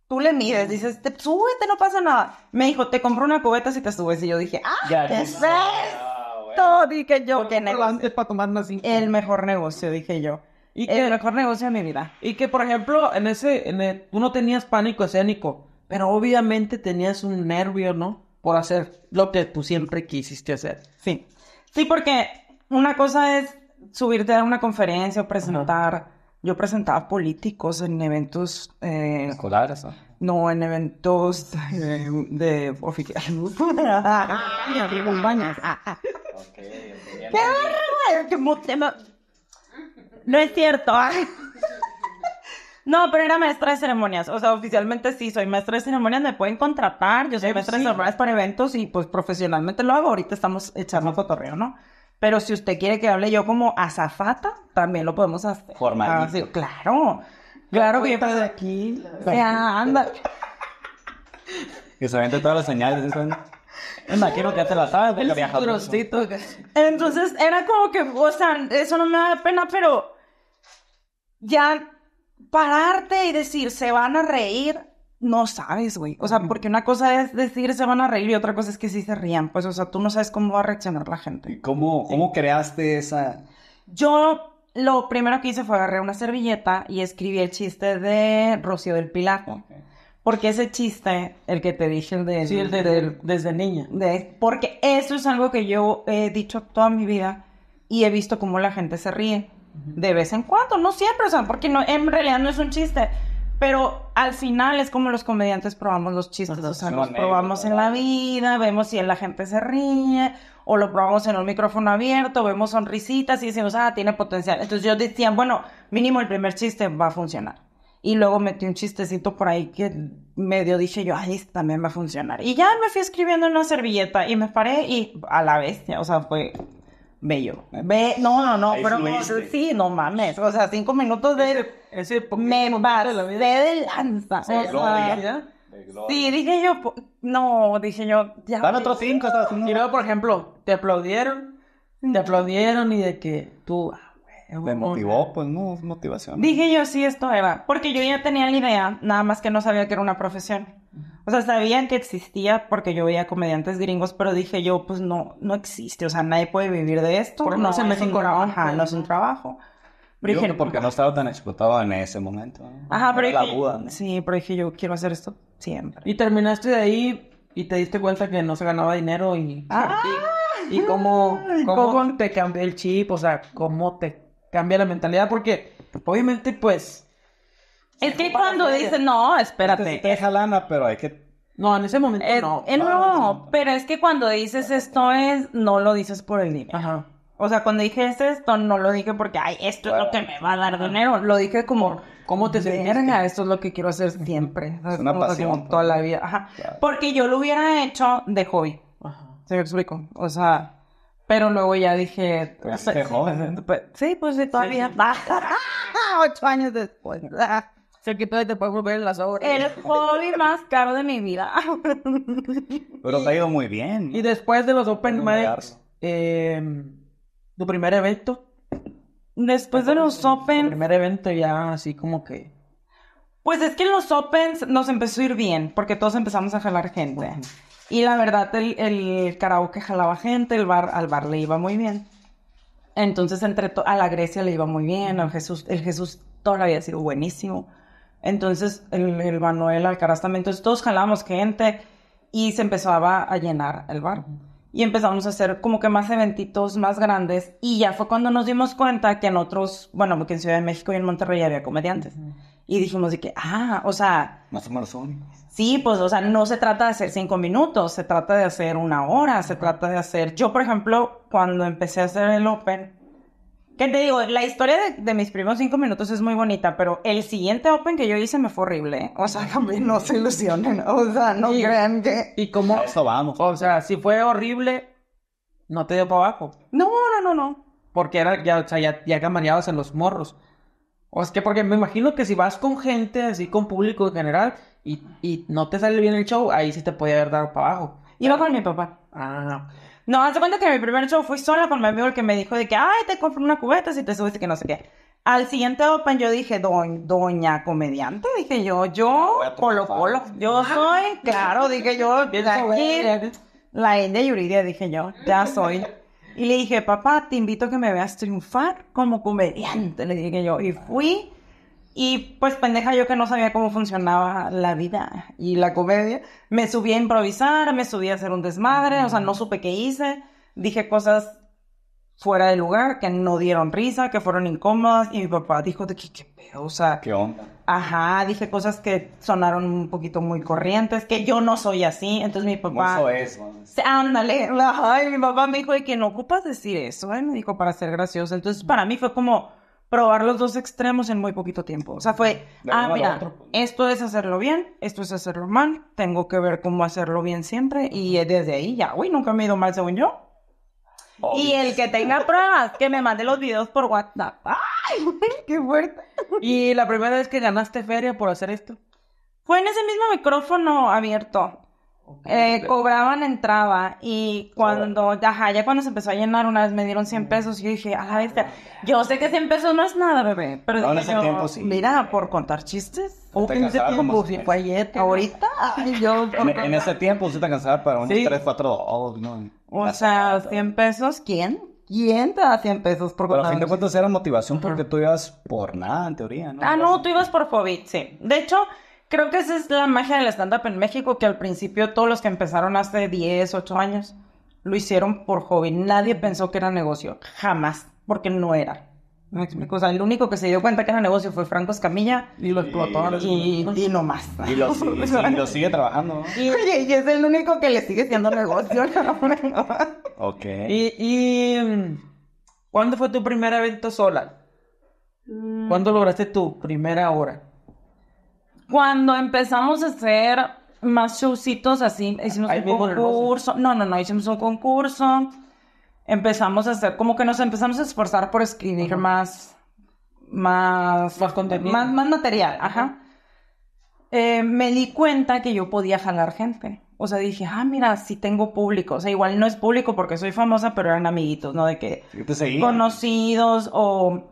B: tú le mides, dices, te, súbete, no pasa nada. Me dijo, te compro una cubeta si te subes. Y yo dije, ah, ya, ¿qué es ah, Dije yo, ¿qué negocio? Es para tomar El mejor negocio, dije yo. el mejor negocio de mi vida. Y que, por ejemplo, en ese, tú no tenías pánico escénico. Pero obviamente tenías un nervio, ¿no? Por hacer lo que tú siempre quisiste hacer. Sí. Sí, porque una cosa es subirte a una conferencia o presentar. Yo presentaba políticos en eventos. Eh, Escolares, ¿no? No, en eventos de oficiales. ¡Qué No es cierto. ¿ah? No, pero era maestra de ceremonias. O sea, oficialmente sí, soy maestra de ceremonias, me pueden contratar. Yo soy em, maestra de ceremonias para eventos y pues profesionalmente lo hago. Ahorita estamos echando cotorreo, ¿no? Pero si usted quiere que hable yo como azafata, también lo podemos hacer. Formal. Ah, claro. Claro que de aquí. Ya, anda.
A: que se todas las señales. quiero que te la sabes
B: porque Entonces era como que, o sea, eso no me da pena, pero ya pararte y decir, se van a reír, no sabes, güey. O sea, porque una cosa es decir se van a reír y otra cosa es que sí se rían. Pues, o sea, tú no sabes cómo va a reaccionar la gente. ¿Y cómo, cómo creaste esa...? Yo lo primero que hice fue agarré una servilleta y escribí el chiste de Rocío del Pilar. Porque ese chiste, el que te dije, el de... Sí, el de, desde niña. De, porque eso es algo que yo he dicho toda mi vida y he visto cómo la gente se ríe de vez en cuando, no siempre, o sea, porque no, en realidad no es un chiste, pero al final es como los comediantes probamos los chistes, o sea, los probamos en la vida, vemos si la gente se ríe, o lo probamos en un micrófono abierto, vemos sonrisitas y decimos, ah, tiene potencial. Entonces yo decía, bueno, mínimo el primer chiste va a funcionar. Y luego metí un chistecito por ahí que medio dije yo, ay, este también va a funcionar. Y ya me fui escribiendo en una servilleta y me paré y a la bestia, o sea, fue bello. ve, no, no, no, pero sí, no mames. O sea, cinco minutos de. Ese, me de de lanza. Sí, dije yo. No, dije yo. Ya otros cinco. Y luego, por ejemplo, te aplaudieron. Te aplaudieron y de que tú. Eh, me motivó,
A: eh, pues no, motivación.
B: Dije yo, sí, esto era. Porque yo ya tenía la idea, nada más que no sabía que era una profesión. O sea, sabían que existía porque yo veía comediantes gringos, pero dije yo, pues no, no existe. O sea, nadie puede vivir de esto. no, se me Ajá, no es un trabajo. porque no
A: pues estaba tan explotado en ese
B: momento. Ajá, pero dije, Sí, pero dije yo, quiero hacer esto siempre. Y terminaste de ahí y te diste cuenta que no se ganaba dinero y... Ah, y, cómo, cómo, cómo te cambió el chip, o sea, cómo te cambia la mentalidad porque obviamente pues... Es que cuando dices, no, espérate. te deja lana, pero hay que... No, en ese momento eh, no. Eh, no, pero es que cuando dices esto es, no lo dices por el dinero. Ajá. O sea, cuando dije esto, no lo dije porque, ay, esto es lo que me va a dar dinero. Lo dije como, ¿cómo te a Esto es lo que quiero hacer siempre. Es una pasión. toda pues. la vida. Ajá. Porque yo lo hubiera hecho de hobby. Ajá. ¿Se me explico? O sea, pero luego ya dije. Pues, joven, ¿eh? sí, pues todavía. Ocho años después. quitó y te puedes volver las obras. El hobby más caro de mi vida. Pero te ha ido muy bien. Y después de los Open em, tu primer evento. Después de los Open. Primer evento ya así como que. Pues es que en los Opens nos empezó a ir bien, porque todos empezamos a jalar gente. Y la verdad, el, el karaoke jalaba gente, el bar, al bar le iba muy bien. Entonces, entre a la Grecia le iba muy bien, al Jesús, el Jesús todo había sido buenísimo. Entonces, el, el Manuel caras también. Entonces, todos jalábamos gente y se empezaba a llenar el bar. Y empezamos a hacer como que más eventitos más grandes. Y ya fue cuando nos dimos cuenta que en otros, bueno, que en Ciudad de México y en Monterrey había comediantes. Y dijimos de que, ah, o sea... Más son. Sí, pues, o sea, no se trata de hacer cinco minutos, se trata de hacer una hora, se trata de hacer... Yo, por ejemplo, cuando empecé a hacer el Open, ¿Qué te digo, la historia de, mis primeros cinco minutos es muy bonita, pero el siguiente Open que yo hice me fue horrible. ¿eh? O sea, también no se ilusionen. O sea, no y, crean que. Y como. Eso vamos. O sea, si fue horrible, no te dio para abajo. No, no, no, no. Porque era, ya, o sea, ya, ya en los morros. O es que porque me imagino que si vas con gente, así con público en general, y, y no te sale bien el show, ahí sí te podía haber dado para abajo. Iba con mi papá. Ah. No, no. hace cuenta que mi primer show fui sola con mi amigo el que me dijo de que, ay, te compré una cubeta si te subiste que no sé qué. Al siguiente Open yo dije, Do doña comediante, dije yo, yo, polo polo, yo soy, claro, dije yo, aquí, la India Yuridia, dije yo, ya soy. Y le dije, papá, te invito a que me veas triunfar como comediante, le dije yo. Y fui, y pues pendeja yo que no sabía cómo funcionaba la vida y la comedia. Me subí a improvisar, me subí a hacer un desmadre, o sea, no supe qué hice. Dije cosas fuera de lugar, que no dieron risa, que fueron incómodas. Y mi papá dijo, de qué, ¿qué pedo? O sea, ¿qué onda? Ajá, dije cosas que sonaron un poquito muy corrientes, que yo no soy así, entonces mi papá... Eso es, Ándale, y mi papá me dijo, que no ocupas decir eso, ¿eh? me dijo, para ser gracioso. Entonces, para mí fue como probar los dos extremos en muy poquito tiempo. O sea, fue, ah, mira, pues". esto es hacerlo bien, esto es hacerlo mal, tengo que ver cómo hacerlo bien siempre, y desde ahí ya, uy, nunca me he ido mal según yo. Y el que tenga pruebas, que me mande los videos por WhatsApp. ¡Ay, qué fuerte! ¿Y la primera vez que ganaste feria por hacer esto? Fue en ese mismo micrófono abierto. Eh, cobraban entraba y cuando, ajá, ya cuando se empezó a llenar una vez me dieron 100 mm. pesos y yo dije, a ah, la vez, yo sé que 100 pesos no es nada, bebé, pero en ese tiempo, sí. mira, por contar chistes, o en ese tiempo, si fue ayer, ahorita, en, ese tiempo sí
A: te cansaba para un 3, 4 2, ¿no?
B: O sea, 100 pesos, ¿quién? ¿Quién te da 100 pesos por Pero a fin de
A: cuentas era motivación porque tú ibas por nada, en teoría, ¿no?
B: Ah, no, tú ibas por hobby, sí. De hecho, creo que esa es la magia del stand-up en México, que al principio todos los que empezaron hace 10, 8 años lo hicieron por hobby. Nadie pensó que era negocio, jamás, porque no era o sea, el único que se dio cuenta que era negocio fue Franco Escamilla y lo explotó y, no más.
A: Y lo, sigue, trabajando.
B: Y, es el único que le sigue siendo negocio. ok. Y, ¿cuándo fue tu primer evento sola? Mm. ¿Cuándo lograste tu primera hora? Cuando empezamos a hacer más showcitos así, hicimos un concurso. No, no, no, hicimos un concurso empezamos a hacer, como que nos empezamos a esforzar por escribir más, más, más contenido, más, material, ajá. Eh, me di cuenta que yo podía jalar gente. O sea, dije, ah, mira, sí tengo público. O sea, igual no es público porque soy famosa, pero eran amiguitos, ¿no? De que conocidos o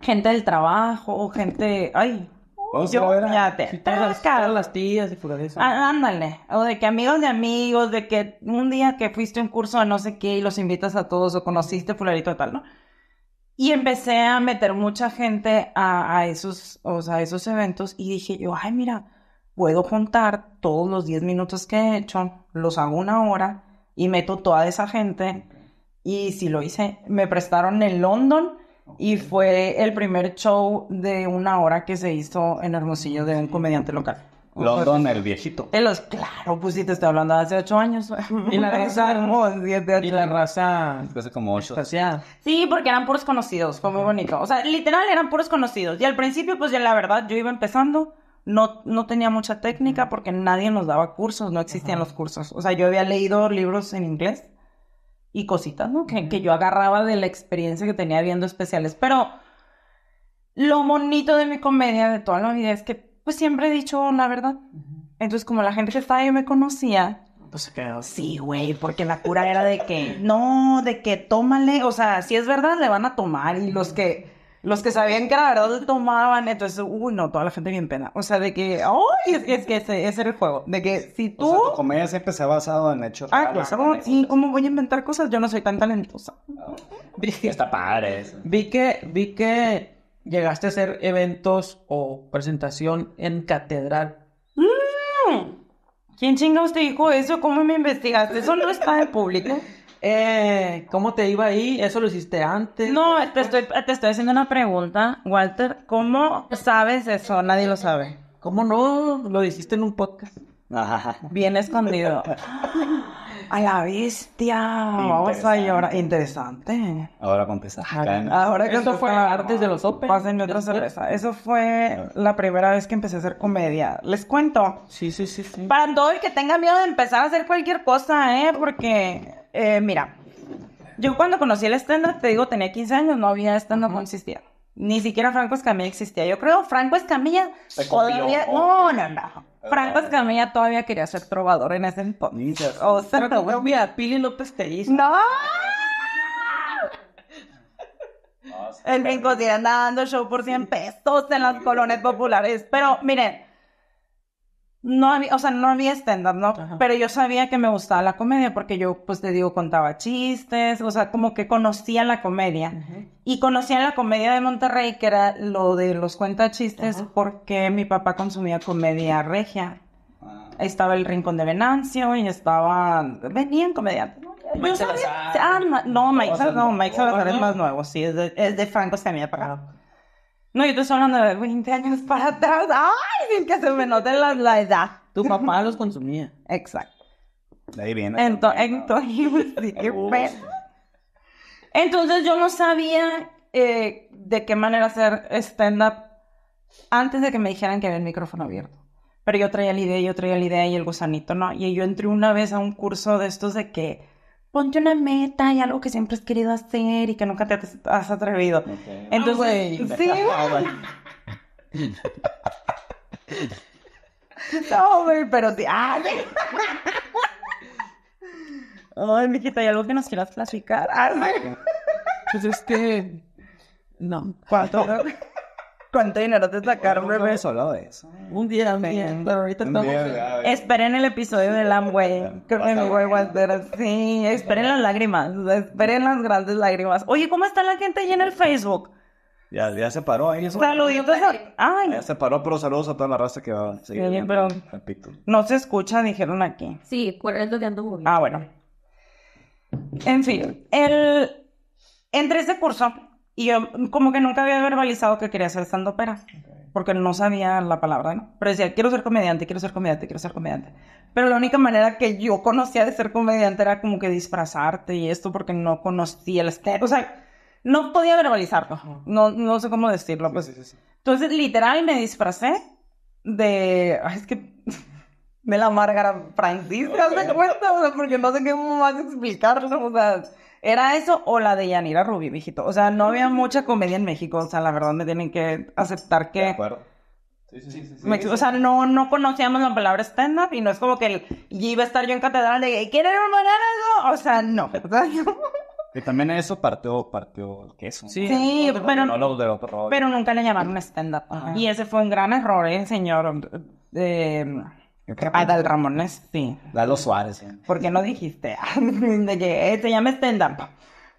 B: gente del trabajo o gente, ay, o yo, las, las tías y por eso. Ah, ándale. O de que amigos de amigos, de que un día que fuiste en un curso de no sé qué y los invitas a todos o conociste fulanito de tal, ¿no? Y empecé a meter mucha gente a, esos, o sea, a esos eventos y dije yo, ay, mira, puedo contar todos los 10 minutos que he hecho, los hago una hora y meto toda esa gente. Y si lo hice, me prestaron en London y fue el primer show de una hora que se hizo en Hermosillo de un comediante local. London, el viejito. claro, pues sí, te estoy hablando hace ocho años. y la raza, no, Y la raza. Hace como ocho. Sí, porque eran puros conocidos, fue muy bonito. O sea, literal, eran puros conocidos. Y al principio, pues ya la verdad, yo iba empezando. No, no tenía mucha técnica porque nadie nos daba cursos, no existían los cursos. O sea, yo había leído libros en inglés y cositas, ¿no? Que, yo agarraba de la experiencia que tenía viendo especiales. Pero lo bonito de mi comedia de toda la vida es que pues siempre he dicho la verdad. Entonces, como la gente que estaba ahí me conocía, pues se quedó. Sí, güey, porque la cura era de que, no, de que tómale, o sea, si es verdad, le van a tomar. Y los que los que sabían que era verdad tomaban, entonces, uy, uh, no, toda la gente bien pena. O sea, de que, ay, es, es, que ese, es el juego. De que si tú. O sea, tu comedia siempre se ha basado en hechos. Ah, claro, ¿y cómo voy a inventar cosas? Yo no soy tan talentosa. Ah, está padre Vi que, vi que llegaste a hacer eventos o presentación en catedral. Mm. ¿Quién chingados te dijo eso? ¿Cómo me investigaste? Eso no está en público eh, ¿cómo te iba ahí? ¿Eso lo hiciste antes? No, te estoy, te estoy haciendo una pregunta, Walter. ¿Cómo sabes eso? Nadie lo sabe. ¿Cómo no? Lo hiciste en un podcast. Bien escondido. A la bestia. Vamos a llorar. Interesante. Ahora contestas. Ahora que eso fue antes de los Open. Pásenme otra cerveza. Eso fue la primera vez que empecé a hacer comedia. Les cuento. Sí, sí, sí, sí. Para todo el que tenga miedo de empezar a hacer cualquier cosa, ¿eh? Porque eh, mira, yo cuando conocí el stand te digo, tenía 15 años, no había stand-up, no existía. Ni siquiera Franco Escamilla existía. Yo creo Franco Escamilla todavía... No, no, Franco Escamilla todavía quería ser trovador en ese entonces. O sea, pero no, mira, Pili López Telliz. ¡No! El tiene anda dando show por 100 pesos en las colonias populares. Pero miren, no había, o sea, no había stand-up, ¿no? Pero yo sabía que me gustaba la comedia porque yo, pues te digo, contaba chistes, o sea, como que conocía la comedia. Y conocía la comedia de Monterrey, que era lo de los cuentachistes, porque mi papá consumía comedia regia. Ah. Ahí Estaba El Rincón de Venancio y estaban, Venían comediantes, ¿no? Yo sabía... Ah, no, Mike, no, es más nuevo, sí, es de, es de Franco pagado para... No, yo estoy hablando de 20 años para atrás. ¡Ay! Sin que se me note la, edad. Tu papá los consumía. Exacto. De ahí viene. Entonces, yo no sabía eh, de qué manera hacer stand-up antes de que me dijeran que había el micrófono abierto. Pero yo traía la idea, yo traía la idea y el gusanito, ¿no? Y yo entré una vez a un curso de estos de que ponte una meta y algo que siempre has querido hacer y que nunca te has atrevido. Entonces, ah, sí. no, güey, pero te. ¡Ay! Ah, Ay, mijita, ¿hay algo que nos quieras clasificar? Ay, ah, pues es que... No. Cuatro. ¿Cuánto dinero te sacaron? solo de eso. Un día, un día. ahorita esperen el episodio de Lamway. Creo que mi güey a Esperen las lágrimas. Esperen las grandes lágrimas. Oye, ¿cómo está la gente ahí en el Facebook?
A: Ya, ya se paró ahí. se paró, pero saludos a toda la raza que va a seguir. No se escucha, dijeron aquí.
B: Sí, es lo de ando Ah, bueno. En fin, el... Entre ese curso y yo como que nunca había verbalizado que quería ser stand opera, porque no sabía la palabra, ¿no? Pero decía, quiero ser comediante, quiero ser comediante, quiero ser comediante. Pero la única manera que yo conocía de ser comediante era como que disfrazarte y esto, porque no conocía el estero. O sea, no podía verbalizarlo, no, no, sé cómo decirlo. Pues. Entonces, literal, me disfracé de... Ay, es que... me la Margarita Francisca, okay. o sea, porque no sé qué más explicarlo, o sea... Era eso o la de Yanira Rubí, viejito? O sea, no había mucha comedia en México. O sea, la verdad me tienen que aceptar que. De acuerdo. Sí, sí, sí, o sea, no, no conocíamos la palabra stand-up y no es como que el... iba a estar yo en catedral de ¿quieren un algo? O sea, no.
A: Y también eso partió, partió el queso. Sí, pero, pero
B: nunca le llamaron stand-up. Y ese fue un gran error, ¿eh, señor? Eh, Dal Ramones, sí. Dalos Suárez, sí. ¿Por qué no dijiste? de que eh, se llama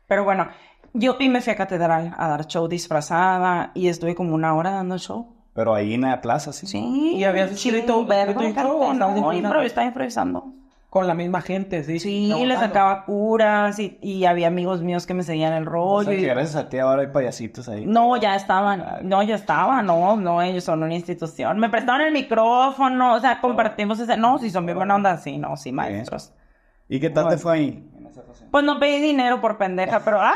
B: Pero bueno, yo me fui a Catedral a dar show disfrazada y estuve como una hora dando show. Pero ahí en la plaza, sí. Sí, y había todo verde. no, no, no, improvisando con la misma gente, sí. Sí, les le sacaba curas y, había amigos míos que me seguían el rollo. O sea, que gracias
A: a ti ahora hay payasitos ahí. No,
B: ya estaban, ah. no, ya estaban, no, no, ellos son una institución. Me prestaron el micrófono, o sea, compartimos ese, no, sí, son bien buena onda, sí, no, sí, maestros. ¿Y qué tal te fue ahí? Pues no pedí dinero por pendeja, pero ¡ay!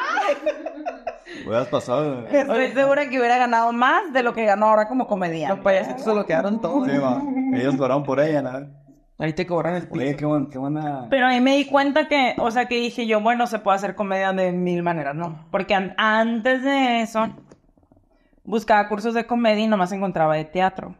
A: Hubieras pasado. Estoy
B: segura que hubiera ganado más de lo que ganó ahora como comediante.
A: Los payasitos se lo quedaron todos. Sí, ma. Ellos lograron por ella, ¿no? Ahí te cobran el
B: Pero ahí me di cuenta que, o sea, que dije yo, bueno, se puede hacer comedia de mil maneras, ¿no? Porque antes de eso, buscaba cursos de comedia y nomás encontraba de teatro.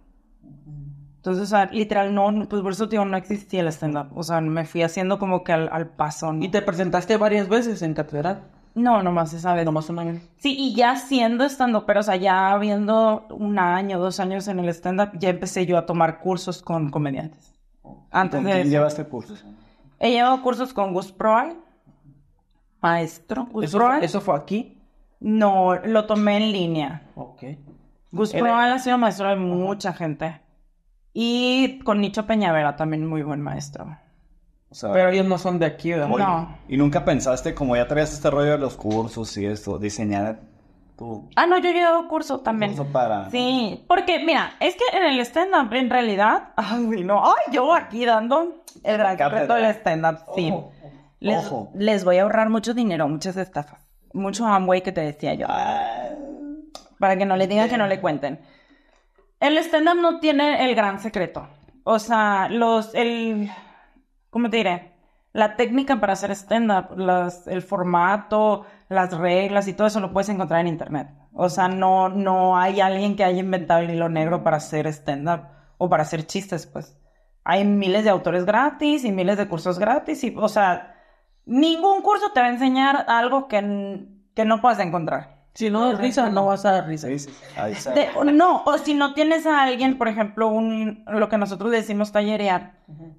B: Entonces, literal, no, pues por eso, tío, no existía el stand-up. O sea, me fui haciendo como que al, al paso. ¿Y te presentaste varias veces en catedral? No, nomás esa vez. Nomás una vez. Sí, y ya siendo stand pero, o sea, ya habiendo un año, dos años en el stand-up, ya empecé yo a tomar cursos con comediantes. Antes de llevaste cursos? He llevado cursos con Gus Proal, maestro. ¿Eso, Proal. ¿Eso fue aquí? No, lo tomé en línea. Ok. Gus Proal ha sido maestro de mucha gente. Y con Nicho Peñavera también muy buen maestro.
A: Pero ellos no son de aquí, no. Y nunca pensaste, como ya traías este rollo de los cursos y esto, diseñar
B: Ah, no, yo he dado curso también. Curso para. Sí, porque mira, es que en el stand-up, en realidad, ay, no, ay, yo aquí dando el gran secreto del stand-up, sí. les, les voy a ahorrar mucho dinero, muchas estafas, mucho Amway que te decía yo. Ah. Para que no le digan que no le cuenten. El stand-up no tiene el gran secreto. O sea, los, el, ¿cómo te diré? la técnica para hacer stand-up, el formato, las reglas y todo eso lo puedes encontrar en internet. O sea, no, no hay alguien que haya inventado el hilo negro para hacer stand-up o para hacer chistes, pues. Hay miles de autores gratis y miles de cursos gratis y, o sea, ningún curso te va a enseñar algo que, que no puedas encontrar. Si no das risa, no vas a dar risa. no, o si no tienes a alguien, por ejemplo, un, lo que nosotros decimos tallerear,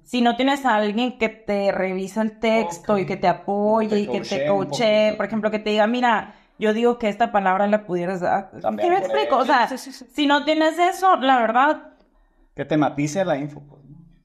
B: si no tienes a alguien que te revisa el texto y que te apoye y que te coche. por ejemplo, que te diga, mira, yo digo que esta palabra la pudieras dar. ¿Qué me explico? O sea, si no tienes eso, la verdad... Que te matice la info. Pues.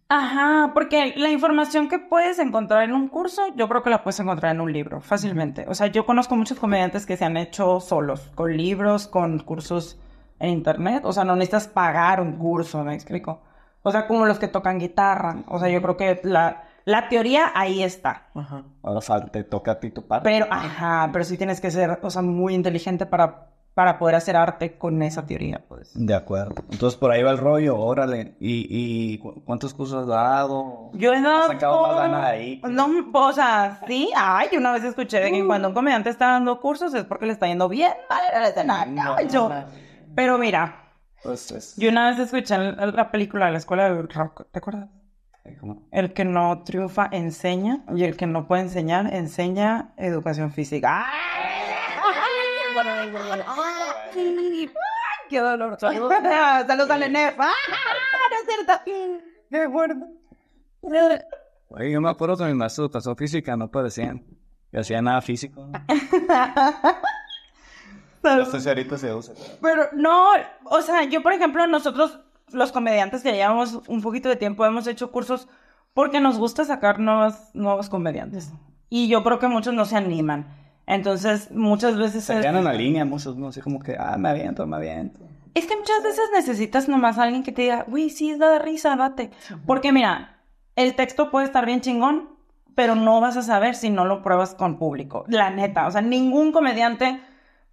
B: Ajá, porque la información que puedes encontrar en un curso, yo creo que la puedes encontrar en un libro fácilmente. O sea, yo conozco muchos comediantes que se han hecho solos, con libros, con cursos en internet. O sea, no necesitas pagar un curso, me explico. O sea, como los que tocan guitarra. O sea, yo creo que la, la teoría ahí está. Ajá.
A: O sea, te toca a ti tu parte. Pero,
B: ajá, pero sí tienes que ser, o sea, muy inteligente para para poder hacer arte con esa teoría, pues.
A: De acuerdo. Entonces, por ahí va el rollo, órale. ¿Y, y cuántos cursos has dado?
B: Yo he dado... sacado más ahí? No, o sea, sí. Ay, yo una vez escuché que mm. cuando un comediante está dando cursos es porque le está yendo bien ¿vale? escenario. No, yo... Pero mira, pues, es. yo una vez escuché la película de la escuela de rock, ¿te acuerdas? El que no triunfa enseña y el que no puede enseñar enseña educación física. ¡Ay! ¡Qué dolor! Saludos al a ¡Ah! No es cierto. Mm, ¡Qué
A: Oye, yo me acuerdo de mi maestros de física no parecían yo hacía nada físico. Pero
B: no, o sea, yo por ejemplo, nosotros los comediantes que llevamos un poquito de tiempo hemos hecho cursos porque nos gusta sacar nuevos comediantes. Y yo creo que muchos no se animan. Entonces, muchas veces... Se quedan en la línea muchos, no sé, como que, ah, me aviento, me aviento. Es que muchas veces necesitas nomás alguien que te diga, uy, sí, es de risa, date. Porque mira, el texto puede estar bien chingón, pero no vas a saber si no lo pruebas con público. La neta, o sea, ningún comediante,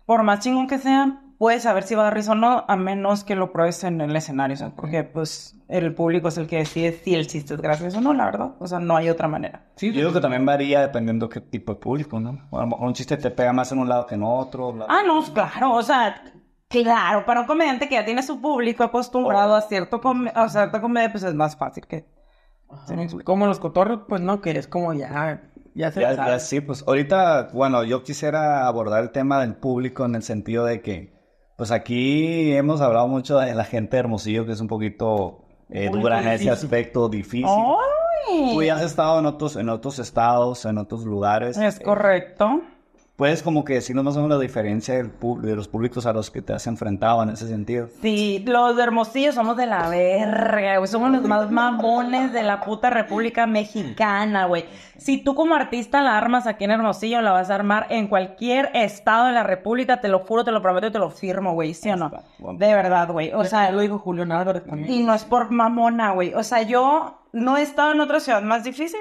B: por más chingón que sea, puedes saber si va a dar risa o no, a menos que lo pruebes en el escenario, o sea, porque pues el público es el que decide si el chiste es gracioso o no, la verdad. O sea, no hay otra manera.
A: Sí, yo creo que también varía dependiendo qué tipo de público, ¿no? un chiste te pega más en un lado que en otro. Ah,
B: no, claro, o sea, claro, para un comediante que ya tiene su público acostumbrado a cierto a cierta comedia, pues es más fácil que... como los cotorros, pues no, que como ya ya se Ya,
A: sí, pues ahorita, bueno, yo quisiera abordar el tema del público en el sentido de que pues aquí hemos hablado mucho de la gente Hermosillo, que es un poquito eh, dura en ese aspecto difícil. ¡Ay! Tú ya has estado en otros, en otros estados, en otros lugares. Es correcto. ¿Puedes como que decirnos más o menos la diferencia de los públicos a los que te has enfrentado en ese sentido?
B: Sí, los de Hermosillo somos de la verga, güey. Somos los más mamones de la puta República Mexicana, güey. Si tú como artista la armas aquí en Hermosillo, la vas a armar en cualquier estado de la República, te lo juro, te lo prometo y te lo firmo, güey. ¿Sí o no? De verdad, güey. O sea, lo dijo Julio Álvarez también. Y no es por mamona, güey. O sea, yo no he estado en otra ciudad más difícil.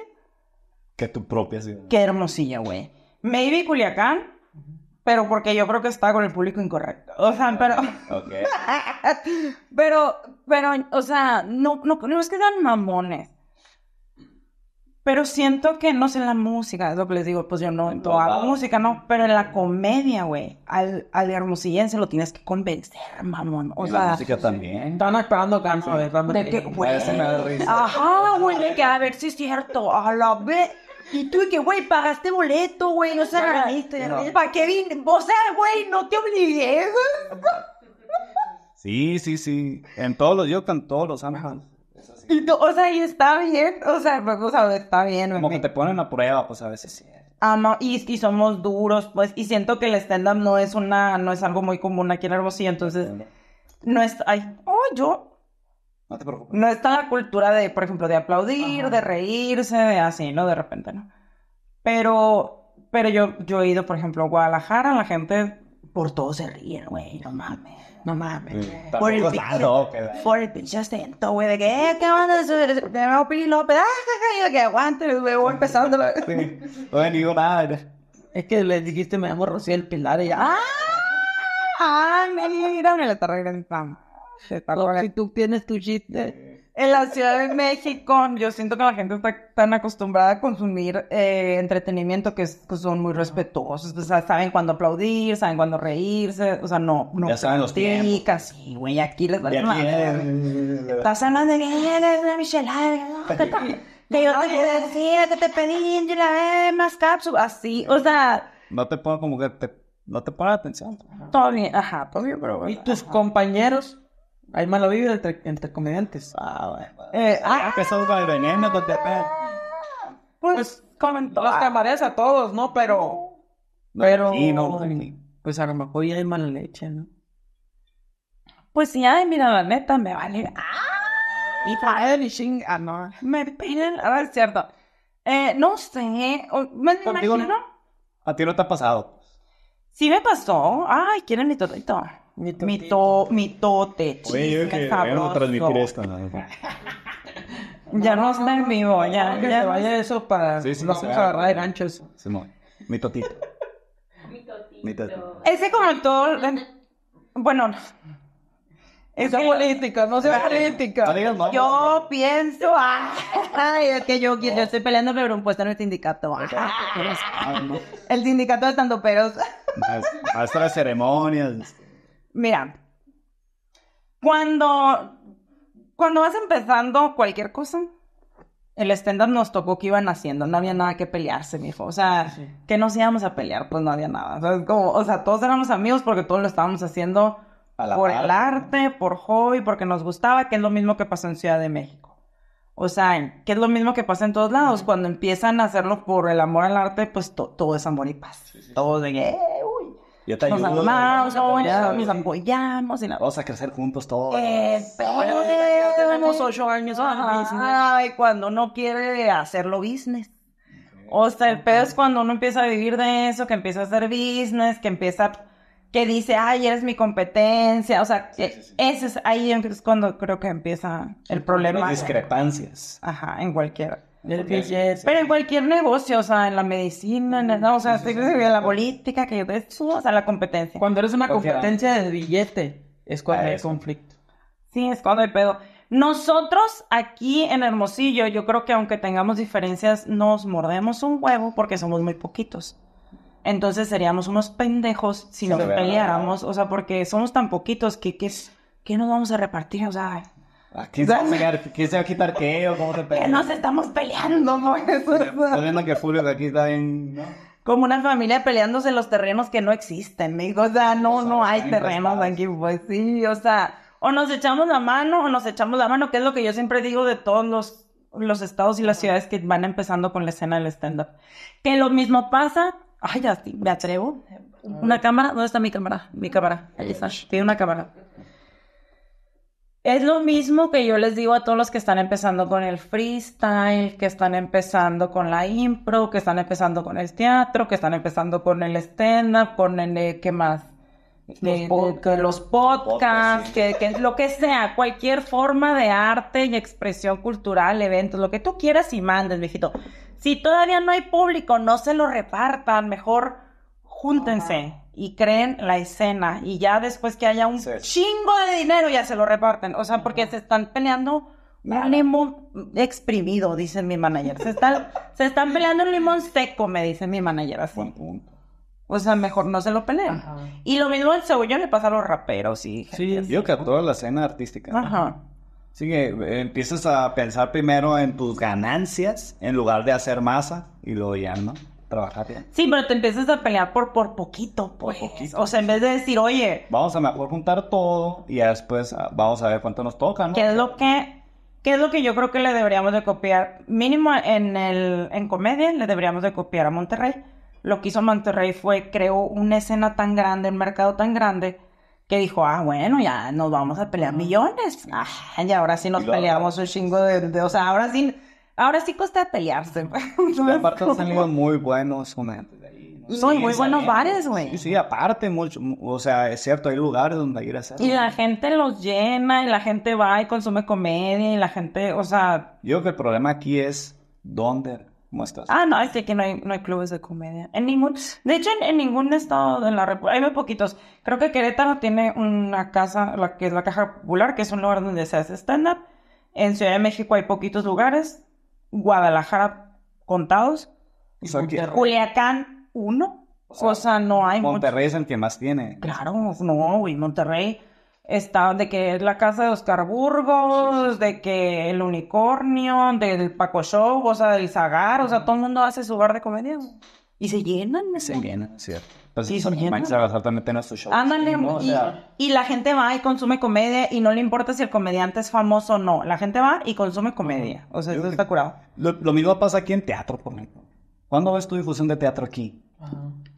A: Que tu propia ciudad.
B: Qué hermosilla güey. Maybe Culiacán, pero porque yo creo que está con el público incorrecto. O sea, pero. Okay. pero, pero, o sea, no, no, es que sean mamones. Pero siento que, no sé, en la música, es lo que les digo, pues yo no, en toda la música, no, pero en la comedia, güey, al, al hermosillense lo tienes que convencer, mamón. O sea, la música también. Están esperando canso, de, de que, güey. Ajá, güey, que a ver si es cierto, a la vez. Y tú, que, güey, pagaste boleto, güey, no se ¿Para qué vine? sea, güey, no te obligué.
A: Sí, sí, sí. En todos los,
B: yo en todos los años. Y o sea, y está bien, o sea, está bien. Como que te ponen a prueba, pues a veces sí. Amo, ah, y, y somos duros, pues, y siento que el stand-up no es una, no es algo muy común aquí en Hermosillo, entonces, no es, ay, oh, yo, no está la cultura de, por ejemplo, de aplaudir, de reírse, de así, ¿no? De repente, ¿no? Pero, pero yo, yo he ido, por ejemplo, a Guadalajara, la gente por todo se ríe, güey, no mames. No mames. por, el pinche, güey, de que, eh, ¿qué onda? De nuevo Pili López, ah, que aguante, güey, voy empezando. Sí, no he digo nada. Es que le dijiste, me llamo Rocío del Pilar, y ya, ¡ah! ¡Ah, mira, me la está regresando! Si tú tienes tu chiste. En la Ciudad de México, yo siento que la gente está tan acostumbrada a consumir eh, entretenimiento que, pues, son muy respetuosos. O sea, saben cuándo aplaudir, saben cuándo reírse. O sea, no. no ya saben los tiempos. Y, güey, aquí les vale Estás hablando de una yo Te decía que te pedí la más cápsula? Así, o sea. No te
A: pongo como que te, no te
B: paga atención. Todo bien, ajá, pues, pero. ¿Y tus compañeros? Hay mala vida entre, entre comediantes. Ah, bueno. Eh, ah, empezó con el veneno, con Pues, pues comentó. Los camarés a todos, ¿no? Pero. Pero. Sí, no. Pues a lo mejor ya hay mala leche, ¿no? Pues ay, mira, la neta, me vale. ¡Ah! Y para él y ching. Ah, no. Me piden. A ah, ver, es cierto. Eh, no sé. Me imagino.
A: A ti no te ha pasado.
B: Sí me pasó. Ay, quieren mi torrito. Mi mitote, Oye, yo que sabroso. esto. ya no está en vivo, ya. Que Se vaya eso
A: para sí, sí, no se agarrar de ganchos. Mi totito. Mi mitotito.
B: Ese como todo... Eh, bueno, eso es política, no sea política. yo pienso, ah. ay, es que yo, estoy peleando por un puesto en el sindicato. Ah. Pues, ah, pues, el sindicato de tanto peros.
A: Hasta las ceremonias.
B: Mira, cuando, cuando vas empezando cualquier cosa, el stand nos tocó que iban haciendo, no había nada que pelearse, mijo. O sea, que nos íbamos a pelear, pues no había nada. O sea, todos éramos amigos porque todos lo estábamos haciendo por el arte, por hobby, porque nos gustaba, que es lo mismo que pasó en Ciudad de México. O sea, que es lo mismo que pasa en todos lados. Cuando empiezan a hacerlo por el amor al arte, pues todo es amor y paz. todo de nos apoyamos, nos apoyamos. Y Vamos a crecer juntos todos. Eh, pero ya tenemos ocho años. Ay, cuando no quiere hacerlo business. O sea, el peor es cuando uno empieza a vivir de eso, que empieza a hacer business, que empieza, que dice, ay, eres mi competencia. O sea, ese es ahí es cuando creo que empieza el problema. Las discrepancias. Ajá, en cualquier pero en cualquier negocio, o sea, en la medicina, en la política, que yo te o sea, la competencia. Cuando eres una competencia de billete, es cuando ah, hay conflicto. Sí, es cuando hay pedo. Nosotros aquí en Hermosillo, yo creo que aunque tengamos diferencias, nos mordemos un huevo porque somos muy poquitos. Entonces seríamos unos pendejos si nos peleáramos, o sea, porque somos tan poquitos que, que, que nos vamos a repartir, o sea, Ah,
A: quién se va a quitar qué? ¿O cómo se pelea? Que
B: nos estamos peleando, ¿no? Estás
A: viendo que Julio de aquí está bien, ¿no?
B: Como una familia peleándose en los terrenos que no existen, me digo, o sea, no, no hay terrenos aquí, pues sí, o sea, o nos echamos la mano o nos echamos la mano, que es lo que yo siempre digo de todos los, los estados y las ciudades que van empezando con la escena del stand-up. Que lo mismo pasa, ay, ya, me atrevo, ah. una cámara, ¿dónde está mi cámara? Mi cámara, ahí está, tiene una cámara. Es lo mismo que yo les digo a todos los que están empezando con el freestyle, que están empezando con la impro, que están empezando con el teatro, que están empezando con el stand-up, con el, eh, ¿qué más? los, eh, podcasts, que, lo que sea, cualquier forma de arte y expresión cultural, eventos, lo que tú quieras y mandes, viejito. Si todavía no hay público, no se lo repartan, mejor júntense y creen la escena y ya después que haya un chingo de dinero ya se lo reparten. O sea, porque se están peleando un limón exprimido, dice mi manager. Se están, se están peleando un limón seco, me dice mi manager. Así. O sea, mejor no se lo peleen. Y lo mismo el Yo le pasa a los raperos y... Sí, yo que a toda la escena artística. Ajá.
A: Así que eh, empiezas a pensar primero en tus ganancias en lugar de hacer masa y lo ya, ¿no? trabajar. bien.
B: Sí, pero te empiezas a pelear por, por poquito, pues. Por poquito. O sea, en vez de decir, oye. Vamos a mejor juntar todo y después ah, vamos a ver cuánto nos toca, ¿no? ¿Qué es lo que, qué es lo que yo creo que le deberíamos de copiar? Mínimo en, el, en comedia le deberíamos de copiar a Monterrey. Lo que hizo Monterrey fue, creó una escena tan grande, un mercado tan grande, que dijo, ah, bueno, ya nos vamos a pelear millones. Ah, y ahora sí nos peleamos un chingo de, de... O sea, ahora sí Ahora sí cuesta pelearse.
A: aparte son muy buenos son muy buenos bares, güey. Sí, aparte, mucho, o sea, es cierto, hay lugares donde ir a hacer. Y
B: la gente los llena, y la gente va y consume comedia, y la gente, o sea... Yo creo
A: que el problema aquí es dónde muestras.
B: Ah, no, es que no hay, no hay clubes de comedia. En ningún, de hecho, en, ningún estado de la República, hay muy poquitos. Creo que Querétaro tiene una casa, la que es la Caja Popular, que es un lugar donde se hace stand-up. En Ciudad de México hay poquitos lugares, Guadalajara contados. y Culiacán, uno. O sea, cosa no hay. Monterrey es el que más tiene. Claro, no, y Monterrey está de que es la casa de Oscar Burgos, de que el unicornio, del Paco Show, o sea, del Zagar, o sea, todo el mundo hace su bar de comedia. Y se llenan, ¿no? Se
A: llenan, cierto. Entonces, sí, son manches también
B: Ándale, y, la gente va y consume comedia y no le importa si el comediante es famoso o no. La gente va y consume comedia.
A: O sea, eso está curado. Lo, mismo pasa aquí en teatro, por ejemplo. ¿Cuándo ves tu difusión de teatro aquí?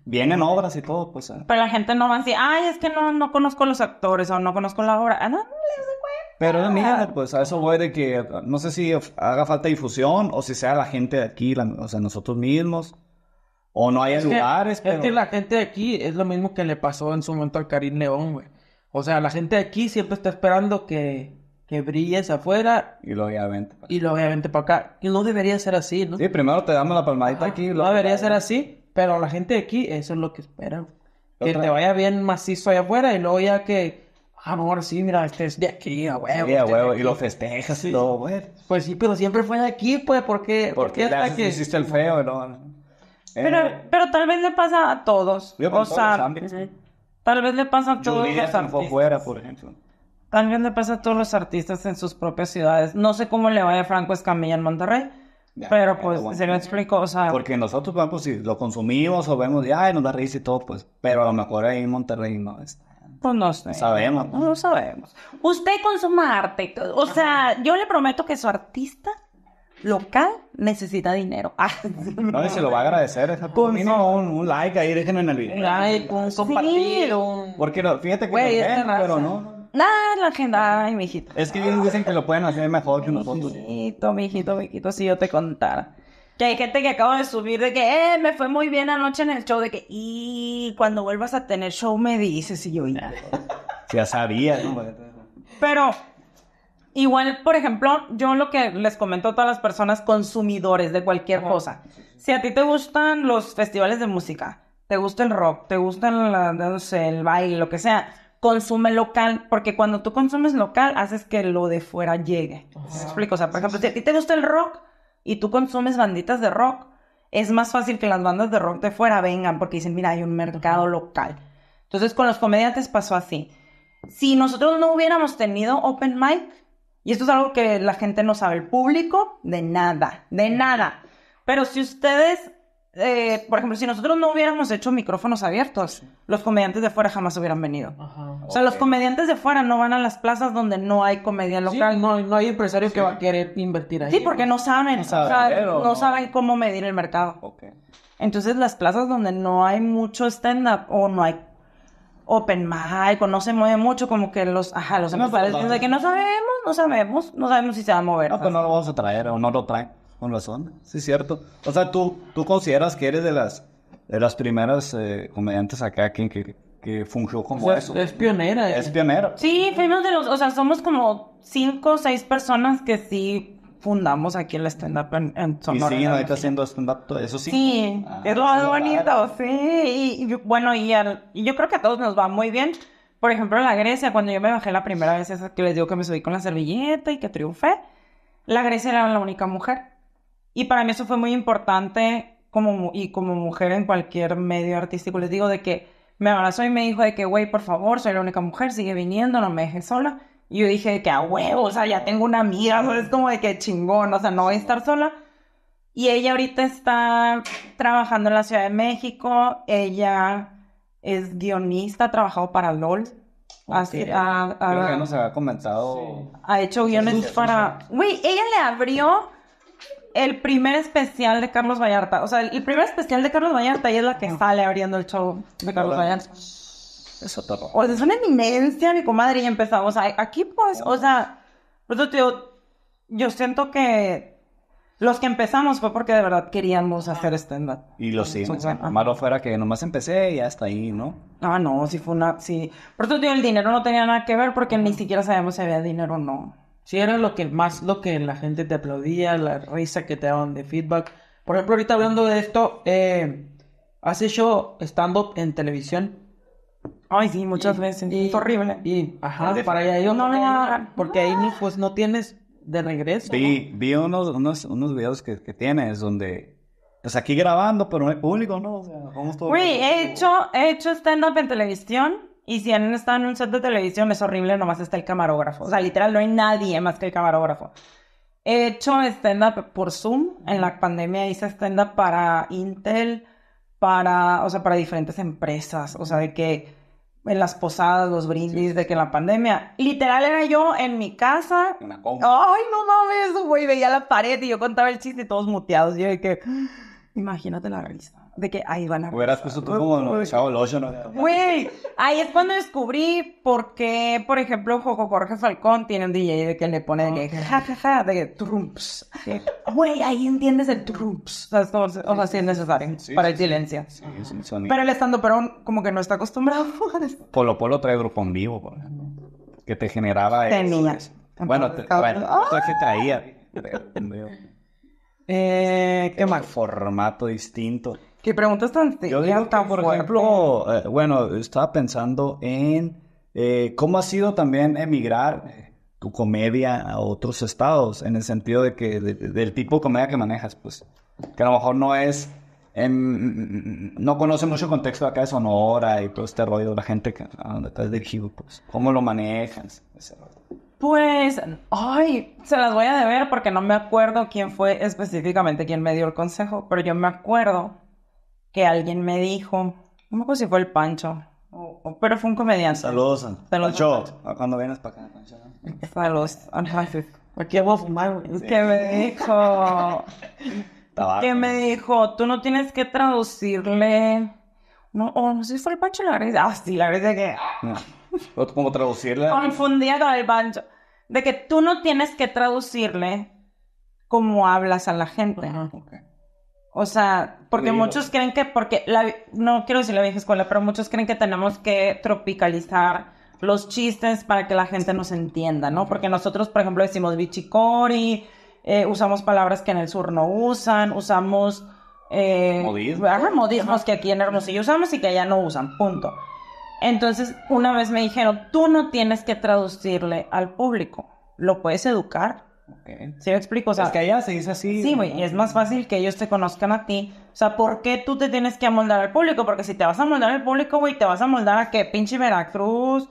A: Vienen obras y todo, pues. Ah.
B: Pero la gente no va así, ay, es que no, no conozco los actores o no conozco la obra. Ah, no, no
A: pero mira, pues a eso voy de que no sé si haga falta difusión o si sea la gente de aquí, o sea, nosotros mismos. O no hay lugares, que, pero... Es que
B: la gente de aquí es lo mismo que le pasó en su momento al Karim León, güey. O sea, la gente de aquí siempre está esperando que, que brilles afuera. Y obviamente. Pues. Y obviamente para acá. Y no debería ser así, ¿no? Sí, primero te damos la palmadita aquí. no debería ser así, pero la gente de aquí, eso es lo que esperan. Que te vaya bien macizo allá afuera y luego ya que. amor ah, sí, mira, este es de aquí, güey. Sí, a este
A: y lo festejas y todo, güey. Pues sí, pero siempre fue de aquí, pues, ¿por qué? Porque hasta que... hiciste el feo,
B: no? Pero, eh. pero tal vez le pasa a todos. o sea, tal vez le pasa a todos los artistas. fuera, por ejemplo. le pasa a todos los artistas en sus propias ciudades. No sé cómo le vaya a Franco Escamilla en Monterrey. pero pues se lo explico,
A: o sea... Porque nosotros, vamos, pues, si lo consumimos o vemos, ya, nos da risa y todo, pues. Pero a lo mejor ahí en
B: Monterrey no es... Pues no sé. sabemos. No, no sabemos. Usted consuma arte. O sea, yo le prometo que su artista local necesita dinero. Ah, no, se lo va
A: a agradecer. Esa pues un, like ahí, déjenlo en el video. Un
B: like, un compartir.
A: Porque no, fíjate que es ven, pero no.
B: Nada, la agenda, ay, mijito.
A: Es que ellos dicen
B: que lo pueden hacer mejor que nosotros. Mijito, mijito, mijito, si yo te contara. Que hay gente que acaba de subir de que, eh, me fue muy bien anoche en el show, de que, y cuando vuelvas a tener show me dices, y yo, ya sabía, Pero, Igual, por ejemplo, yo lo que les comento a todas las personas consumidores de cualquier cosa. Si a ti te gustan los festivales de música, te gusta el rock, te gusta el, el baile, lo que sea, consume local, porque cuando tú consumes local, haces que lo de fuera llegue. ¿Se O sea, por ejemplo, si a ti te gusta el rock y tú consumes banditas de rock, es más fácil que las bandas de rock de fuera vengan porque dicen, mira, hay un mercado local. Entonces, con los comediantes pasó así. Si nosotros no hubiéramos tenido open mic, y esto es algo que la gente no sabe, el público, de nada, de nada. Pero si ustedes, eh, por ejemplo, si nosotros no hubiéramos hecho micrófonos abiertos, los comediantes de fuera jamás hubieran venido. o sea, los comediantes de fuera no van a las plazas donde no hay comedia local. no, hay empresarios que quieran invertir ahí. Sí, porque no saben, no saben, saben cómo medir el mercado. Entonces, las plazas donde no hay mucho stand-up o no hay open mic o no se mueve mucho, como que los, ajá, los empresarios que no sabemos, no
A: sabemos, no sabemos si se va a mover. No, pero pues no lo vamos a traer o no lo trae Con razón, sí, cierto. O sea, tú, tú consideras que eres de las, de las primeras eh, comediantes acá que, que, que fungió como eso. Es pionera. Es pionera.
B: Sí, fuimos de los, o sea, somos como cinco o seis personas que sí fundamos aquí el stand-up en, en, Sonora. Y siguen ahorita
A: haciendo stand-up, eso sí. Sí,
B: ah, es lo más bonito, sí. Y, bueno, y, yo creo que a todos nos va muy bien. Por ejemplo, la Grecia, cuando yo me bajé la primera vez, que les digo que me subí con la servilleta y que triunfé, la Grecia era la única mujer. Y para mí eso fue muy importante como, y como mujer en cualquier medio artístico. Les digo de que me abrazó y me dijo de que, güey, por favor, soy la única mujer, sigue viniendo, no me dejes sola yo dije que a huevo, o sea, ya tengo una amiga, o sea, es como de que chingón, o sea, no voy a estar sola. Y ella ahorita está trabajando en la Ciudad de México, ella es guionista, ha trabajado para LOL. así Ha, Creo que no se había
A: comentado.
B: Ha hecho guiones para. Güey, ella le abrió el primer especial de Carlos Vallarta. O sea, el primer especial de Carlos Vallarta y es la que sale abriendo el show de Carlos Vallarta eso todo. O sea, es una eminencia, mi comadre, y empezamos. Aquí, pues, o sea, por eso tío, yo siento que los que empezamos fue porque de verdad queríamos ah. hacer stand-up. Y lo sí, malo fuera que nomás empecé y hasta ahí, ¿no? Ah, no, sí fue una, sí. Por eso, tío, el dinero no tenía nada que ver porque ni siquiera sabíamos si había dinero o no. Sí, era lo que más, lo que la gente te aplaudía, la risa que te daban de feedback. Por ejemplo, ahorita hablando de esto, eh, ¿has hecho stand-up en televisión? Ay, sí, muchas veces. es horrible. Y, ajá, para allá yo no, no, Porque ahí pues no
A: tienes de regreso. Sí, vi unos, unos, videos que, que tienes donde... Pues aquí grabando, pero no hay público, ¿no? O sea, vamos todos... he
B: hecho, he hecho stand-up en televisión. Y si han estado en un set de televisión, es horrible, nomás está el camarógrafo. O sea, literal, no hay nadie más que el camarógrafo. He hecho stand-up por Zoom. En la pandemia hice stand-up para Intel, para, o sea, para diferentes empresas. O sea, de que en las posadas, los brindis, de que la pandemia, literal era yo en mi casa. Una Ay, no mames, güey, veía la pared y yo contaba el chiste y todos muteados. Y yo dije, que, ah, imagínate la risa de que ahí van a.
A: Hubieras puesto tú como no, chavo el hoyo, ¿no?
B: Güey, ahí es cuando descubrí por qué, por ejemplo, Joco Jorge Falcón tiene un DJ de que le pone de que ja, ja, ja, de trumps. Güey, ahí entiendes el trumps. O sea, sí es necesario para el silencio. Pero el estando perón, como que no está acostumbrado.
A: Polo Polo trae grupo en vivo, por Que te generaba. Tenía. Bueno, bueno, que traía. Eh, ¿Qué más? Formato distinto. Qué preguntas tan Yo digo por ejemplo, eh, bueno, estaba pensando en eh, cómo ha sido también emigrar tu eh, comedia a otros estados, en el sentido de que del tipo de comedia que manejas, pues, que a lo mejor no es, no conoce mucho el contexto acá de Sonora y todo este rollo de la gente que, a donde estás dirigido, pues, cómo lo manejas,
B: Pues, ay, se las voy a deber porque no me acuerdo quién fue específicamente quien me dio el consejo, pero yo me acuerdo que alguien me dijo, no me acuerdo si fue el Pancho, o, pero fue un comediante. Saludos,
A: Saludos Pancho, ah, cuando vienes para acá, Pancho.
B: Saludos, ¿Qué voy a fumar, que me dijo, que me dijo, tú no tienes que traducirle, no, o no sé si fue el Pancho la verdad, ah, sí, la verdad que... No.
A: ¿Cómo traducirle?
B: Confundía con el Pancho. De que tú no tienes que traducirle cómo hablas a la gente. O sea, porque muchos creen que, porque no quiero decir la vieja escuela, pero muchos creen que tenemos que tropicalizar los chistes para que la gente nos entienda, ¿no? Porque nosotros, por ejemplo, decimos bichicori, eh, usamos palabras que en el sur no usan, usamos... Eh, modismos. modismos que aquí en Hermosillo usamos y que allá no usan, punto. Entonces, una vez me dijeron, tú no tienes que traducirle al público, lo puedes educar si ¿Sí explico? O sea, es que allá se dice así. Sí, güey, es más fácil que ellos te conozcan a ti. O sea, ¿por qué tú te tienes que amoldar al público? Porque si te vas a amoldar al público, güey, te vas a amoldar a qué? Pinche Veracruz,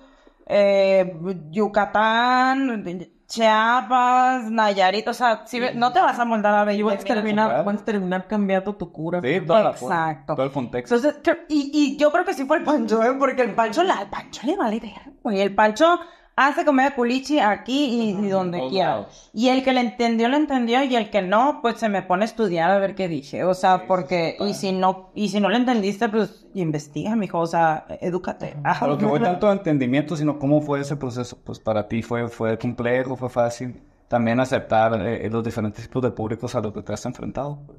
B: eh, Yucatán, Chiapas, Nayarit. O sea, si no te vas a amoldar a Bellu. Puedes terminar, cambiando tu cura. Sí, toda Exacto. todo el contexto. Entonces, y, yo creo que sí fue el Pancho, ¿eh? porque el Pancho, el Pancho le vale ver, güey. El Pancho hace comer culichi aquí y, donde quiera. Y el que le entendió, lo entendió, y el que no, pues se me pone a estudiar a ver qué dije. O sea, porque, y si no, y si no lo entendiste, pues investiga, mijo, o sea, edúcate. A lo ah, que voy tanto
A: entendimiento, sino cómo fue ese proceso, pues para ti fue, fue complejo, fue fácil. También aceptar eh, eh, los diferentes tipos de públicos a los que te has enfrentado. Pues,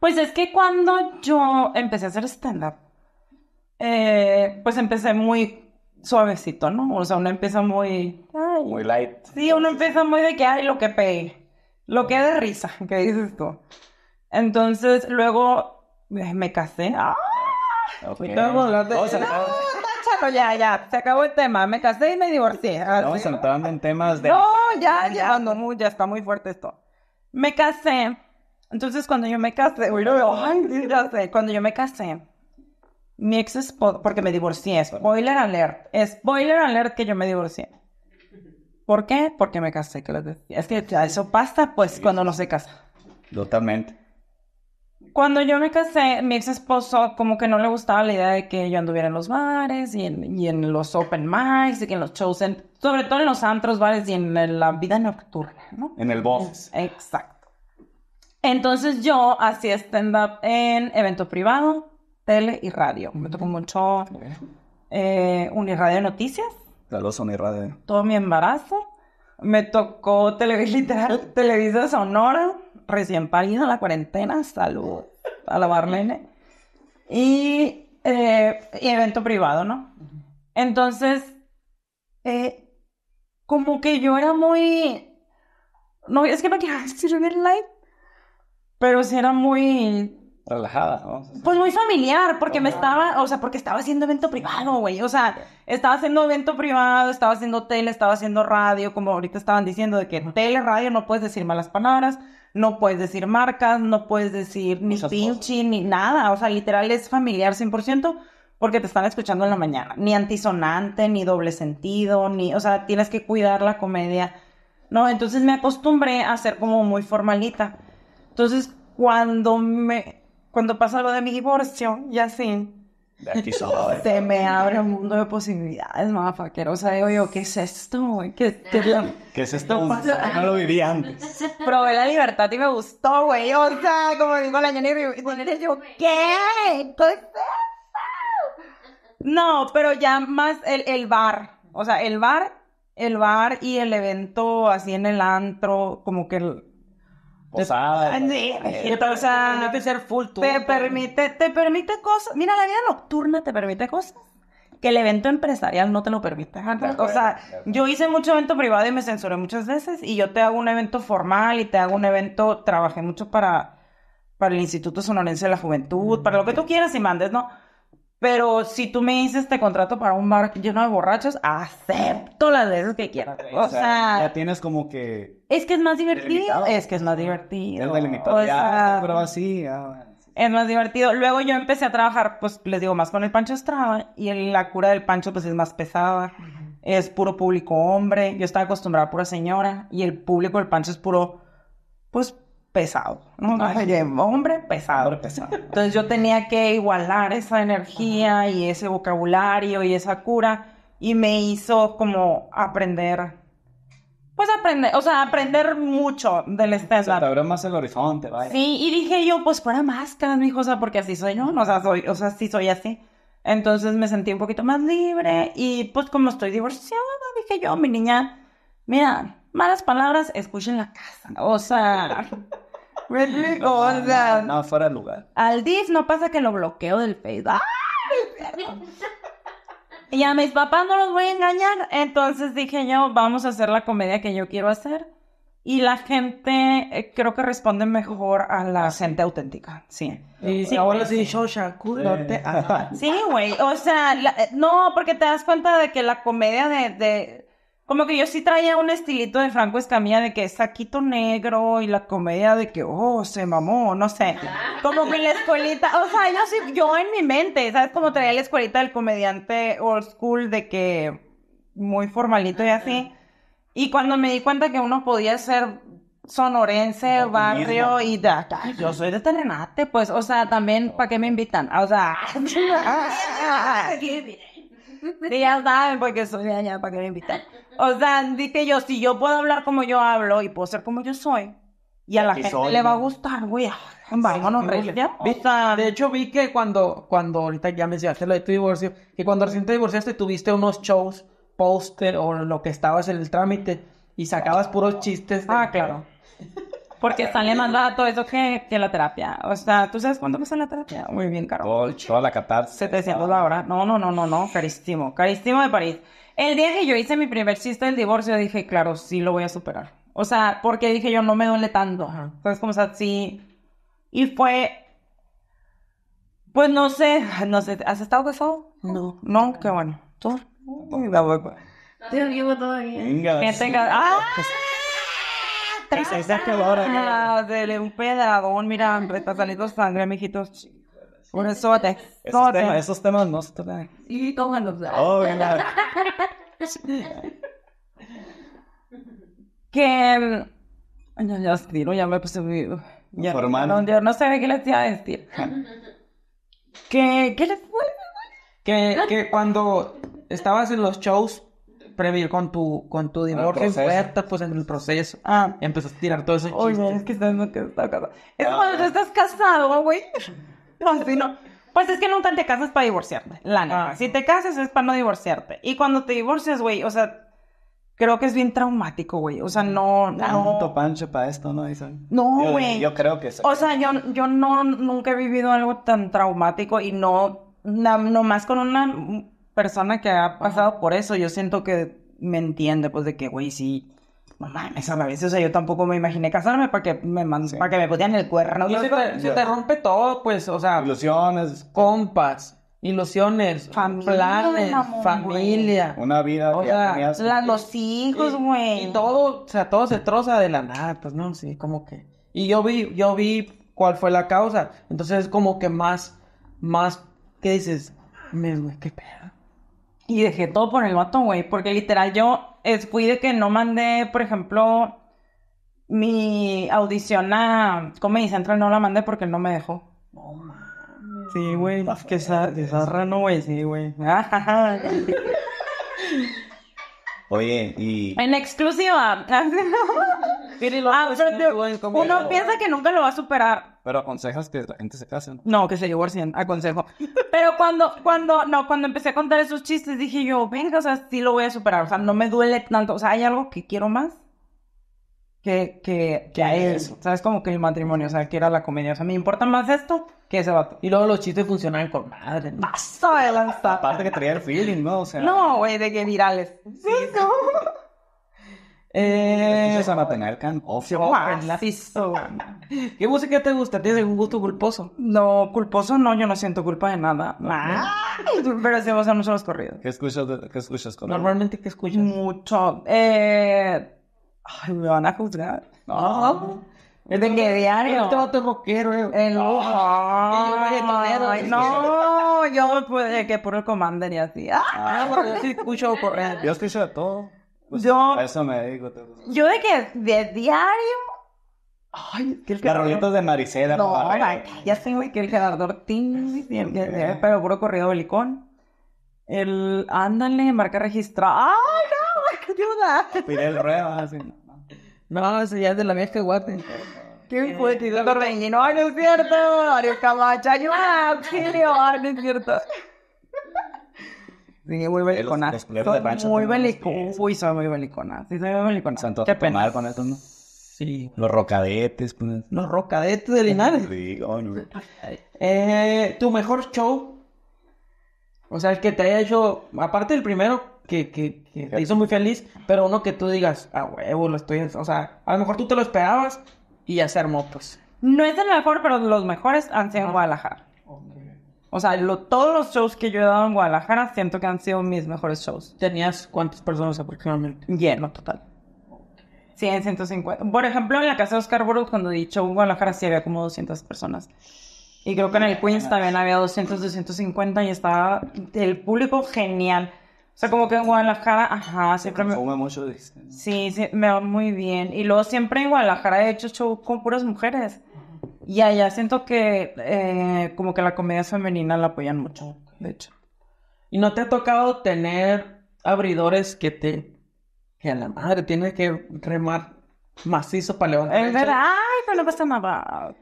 B: pues es que cuando yo empecé a hacer stand-up, eh, pues empecé muy suavecito, ¿no? O sea, uno empieza muy... muy light. Sí, uno empieza muy de que, ay, lo que pegue. Lo que de risa, ¿qué dices tú. Entonces, luego me casé. ¡Ah! Oh, no, acabó... ya, ya. Se acabó el tema. Me casé y me divorcié. Estamos entrando en temas de... No, ya, ya. No, ya está muy fuerte esto. Me casé. Entonces, cuando yo me casé... ya sé. Cuando yo me casé mi ex esposo porque me divorcié. Spoiler alert. Spoiler alert que yo me divorcié. ¿Por qué? Porque me casé. Que que... Es que eso pasa pues cuando no se casa. Totalmente. Cuando yo me casé, mi ex esposo como que no le gustaba la idea de que yo anduviera en los bares y en, los open mics y que en los shows, sobre todo en los antros, bares y en, la vida nocturna, ¿no? En
A: el boss.
B: Exacto. Entonces yo hacía stand-up en evento privado, tele y radio. Me tocó mucho eh, de Noticias.
A: Saludos Unirradio.
B: Todo mi embarazo. Me tocó Televisa Literal, Televisa Sonora, recién en la cuarentena, Saludos a la Barlene. Eh, y, evento privado, ¿no? Entonces, eh, como que yo era muy... No, es que me quedaba decir en live, pero sí era muy
A: relajada, ¿no?
B: pues muy familiar, porque me estaba, o sea, porque estaba haciendo evento privado, güey. O sea, estaba haciendo evento privado, estaba haciendo tele, estaba haciendo radio, como ahorita estaban diciendo, de que en tele, radio, no puedes decir malas palabras, no puedes decir marcas, no puedes decir ni pinche, ni nada. O sea, literal es familiar 100%. Porque te están escuchando en la mañana. Ni antisonante, ni doble sentido, ni. O sea, tienes que cuidar la comedia. No, entonces me acostumbré a ser como muy formalita. Entonces, cuando me, cuando pasa algo de mi divorcio y así, de aquí se me abre un mundo de posibilidades, motherfucker. O sea, digo yo, ah. ¿qué es esto? ¿Qué,
A: qué, es esto? No lo viví antes.
B: Probé la libertad y me gustó, güey. O sea, como digo la Jenny, yo, ¿qué? es esto? no, pero ya más el, el bar. O sea, el bar, el bar y el evento así en el antro, como que el, posada. Eh, eh, o sea, te permite ser full Te permite, te permite cosas. Mira, la vida nocturna te permite cosas que el evento empresarial no te lo permite. O sea, yo hice mucho evento privado y me censuré muchas veces y yo te hago un evento formal y te hago un evento, trabajé mucho para, para el Instituto Sonorense de la Juventud, mm, para lo que tú quieras y mandes, ¿no? Pero si tú me dices, te contrato para un bar lleno de borrachos, acepto las veces que quieras. O, sea,
A: ya tienes como que...
B: Es que es más divertido. Es que es más divertido. Es delimitado. O pero así... Es más divertido. Luego yo empecé a trabajar, pues les digo, más con el Pancho Estrada. Y la cura del Pancho, pues es más pesada. Es puro público hombre. Yo estaba acostumbrada a pura señora. Y el público del Pancho es puro, pues pesado. hombre pesado. pesado. Entonces yo tenía que igualar esa energía y ese vocabulario y esa cura y me hizo como aprender. Pues aprender, o sea, aprender mucho del stand más el horizonte, vaya. Sí, y dije yo, pues fuera máscaras, hijo, o sea, porque así soy yo, ¿no? o sea, soy, o sea, sí soy así. Entonces me sentí un poquito más libre y pues como estoy divorciada, dije yo, mi niña, mira, malas palabras, escuchen la casa. O sea, o sea. No, fuera de lugar. Al DIF no pasa que lo bloqueo del Facebook. ¡Ah! Y a mis papás no los voy a engañar. Entonces dije yo, vamos a hacer la comedia que yo quiero hacer. Y la gente eh, creo que responde mejor a la ah, gente auténtica, sí. Y ahora sí, Sí, güey, o sea, eh, no, porque te das cuenta de que la comedia de como que yo sí traía un estilito de Franco Escamilla de que saquito negro y la comedia de que, oh, se mamó, no sé. Como que la escuelita, o sea, yo yo en mi mente, ¿sabes? Como traía la escuelita del comediante old school de que muy formalito y así. Y cuando me di cuenta que uno podía ser sonorense, barrio y de Yo soy de terrenate pues, o sea, también, ¿para qué me invitan? O sea, Sí, ya saben, porque soy de ¿para que me invitan? O sea, dije yo, si yo puedo hablar como yo hablo y puedo ser como yo soy, y a la gente le va a gustar, güey. Ah, vámonos, sí, no, De hecho, vi que cuando, cuando ahorita ya mencionaste lo de tu divorcio, que cuando recién te divorciaste tuviste unos shows, póster o lo que estabas en el trámite y sacabas puros chistes. Ah, claro. Porque ah, sale más barato eso que, la terapia. O sea, ¿tú sabes cuánto cuesta la terapia? Muy bien, caro. Todo, toda la catarsis. 700 la hora. No, no, no, no, no. Carísimo. Carísimo de París. El día que yo hice mi primer chiste del divorcio, dije, claro, sí lo voy a superar. O sea, porque dije yo, no me duele tanto. Entonces, como, sí. Y fue. Pues no sé, no sé. ¿Has estado casado? No. No, qué bueno. ¿Tú? No, no, no, vivo todavía. Venga, ¡Ah! Pues, Exacto, ahora. Ah, dele un pedagón, mira, me está saliendo sangre, mijitos. Por eso te. Esos temas, esos temas no se tocan. Sí, tómalos. Oh, claro. que. Ya, ya escribo, ya me puse Ya, no, yo no sé qué les iba a decir. que, ¿Qué les fue? Que, que cuando estabas en los shows previo con tu, con tu ah, divorcio pues en el proceso. Ah. Empezaste a tirar todo eso. Oye, es que estás, no, casado. Es ah. cuando estás casado, güey. No, si no. Pues es que nunca te casas para divorciarte, la ah. Si te casas es para no divorciarte. Y cuando te divorcias, güey, o sea, creo que es bien traumático, güey. O sea, no, no. no pancho para esto, ¿no? No, güey. Yo, creo que es. O sea, yo, yo no, nunca he vivido algo tan traumático y no, nomás con una persona que ha pasado por eso, yo siento que me entiende, pues de que, güey, sí, mamá, mames, a veces, o sea, yo tampoco me imaginé casarme para que me para que me el cuerno. Y se, te, rompe todo, pues, o sea. Ilusiones. Compas. Ilusiones, familia, planes, familia. Una vida. O sea, los hijos, güey. Y, todo, o sea, todo se troza de la nada, pues, ¿no? Sí, como que. Y yo vi, yo vi cuál fue la causa. Entonces, como que más, más, ¿qué dices? Me, güey, qué pedo. Y dejé todo por el vato, güey, porque literal yo fui de que no mandé, por ejemplo, mi audición a Comedy Central, no la mandé porque él no me dejó. No mames. Sí, güey, Más que esa, de güey, sí, güey. Oye, y... En exclusiva. Ah, uno piensa que nunca lo va a superar. Pero aconsejas que la gente se case, ¿no? que se divorcien, aconsejo. Pero cuando, cuando, no, cuando empecé a contar esos chistes, dije yo, venga, o sea, sí lo voy a superar. O sea, no me duele tanto. O sea, hay algo que quiero más que, que, que a eso. O sea, es como que el matrimonio, o sea, que era la comedia. O sea, me importa más esto que ese vato. Y luego los chistes funcionan con madre. más de Aparte que traía el feeling, ¿no? O sea, No, güey, de que virales. Sí, no. Eh, oh, ¿Qué música te gusta? ¿Tienes algún gusto culposo? No, culposo no, yo no siento culpa de nada. Ah. Pero si vas a los corridos. ¿Qué escuchas, qué escuchas Normalmente, ¿qué escuchas? Mucho. Eh, ay, me van a juzgar. No. ¿De qué diario? Todo te rockero, eh. El No, yo puede que por el commander y así. Ah,
A: yo escucho correr. Yo escucho de todo. Pues, yo. eso me dedico.
B: Yo de que de diario. Ay, que el Las
A: de Maricela. No,
B: ya sé, güey, que el Gerardo Ortiz. okay. Eh, pero puro corrido belicón. El ándale, marca registrada. ¡Ay, no! ¡Qué Pide el Rueda, así. No, eso ya es de la vieja guate. Eh, ¡Qué buen ¡Ay, no es cierto! ¡Ariel Camacha, ayuda! ¡Ay, ¡No es cierto! muy belicona. muy belicona. Uy, soy muy belicona. Sí, muy belicona. Santo Qué pena. con esto, ¿no? Sí. Los rocadetes. Pues. Los rocadetes de Linares. sí, coño. Eh, tu mejor show. O sea, el que te haya hecho, aparte del primero, que, que, te hizo muy feliz, pero uno que tú digas, ah, huevo, lo estoy. O sea, a lo mejor tú te lo esperabas y hacer motos. Pues". No es el mejor, pero los mejores han sido en Guadalajara. O sea, todos los shows que yo he dado en Guadalajara siento que han sido mis mejores shows. ¿Tenías cuántas personas aproximadamente? Lleno total. 100, 150. Por ejemplo, en la casa de Oscar Burgos, cuando di show en Guadalajara, sí había como 200 personas. Y creo que en el Queens también había 200, 250 y estaba el público genial. O sea, como que en Guadalajara, ajá, siempre me... mucho, Sí, sí, me va muy bien. Y luego siempre en Guadalajara he hecho show con puras mujeres. Y allá siento que eh, como que la comedia femenina la apoyan mucho, de hecho. ¿Y no te ha tocado tener abridores que te... que a la madre tienes que remar macizo para levantar? Es verdad, Ay, pero no pasa nada.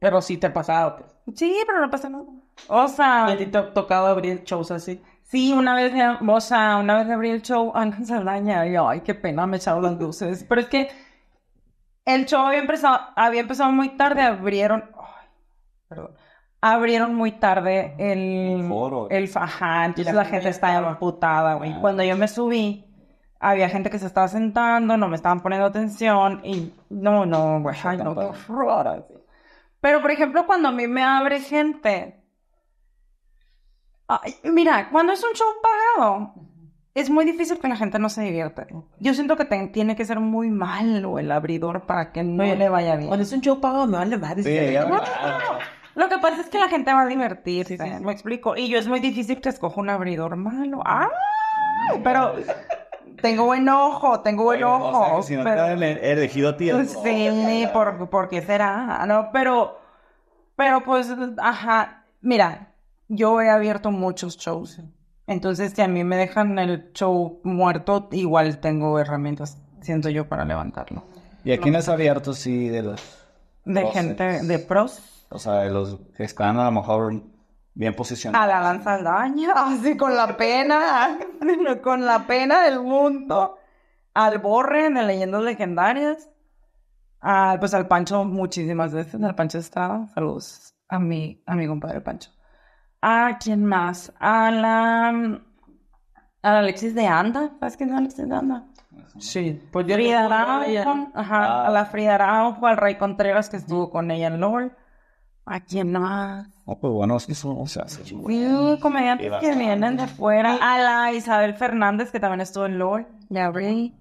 B: Pero sí te ha pasado. Pues. Sí, pero no pasa nada. O sea... ¿A ti te ha tocado abrir shows así? Sí, una vez, o sea, una vez abrí el show a Saldaña y, ay, qué pena, me echado las luces. Pero es que el show había empezado, había empezado muy tarde, abrieron. Abrieron muy tarde el. El El faján, entonces la, gente gente estaba amputada, güey. Ah, cuando yo me subí, había gente que se estaba sentando, no me estaban poniendo atención y. No, no, güey. Ay, no, Pero, por ejemplo, cuando a mí me abre gente. mira, cuando es un show pagado, es muy difícil que la gente no se divierta. Yo siento que tiene que ser muy malo el abridor para que no le vaya bien. Cuando es un show pagado, no le va a Lo que pasa es que la gente va a divertirse, me explico. Y yo es muy difícil que escoja un abridor malo. ¡Ah! ah pero tengo buen ojo, tengo buen ojo. O si no te
A: han elegido a ti. Pues
B: sí, porque por, por, qué será? No, pero, pero pues, ajá. Mira, yo he abierto muchos shows entonces, si a mí me dejan el show muerto, igual tengo herramientas, siento yo, para levantarlo.
A: ¿Y aquí no es abierto, sí, de los... De gente, de pros. O sea, de los que están a lo mejor bien posicionados.
B: A la lanza al así con la pena, con la pena del mundo. Al Borre de Leyendas Legendarias. Ah, pues al Pancho muchísimas veces, al Pancho está, Saludos a mi, a mi compadre Pancho. ¿A ah, quién más? A la. Mm, a Alexis de Anda. ¿Sabes quién es Alexis de Anda? Sí, pues yo Frida ajá, a ah. la Frida Araujo, al Rey Contreras que estuvo con ella en LOL. ¿A quién más? No,
A: pues bueno, es que son, o sea, sí,
B: comediantes que vienen de fuera. A la Isabel Fernández que también estuvo en LOL. Gabri.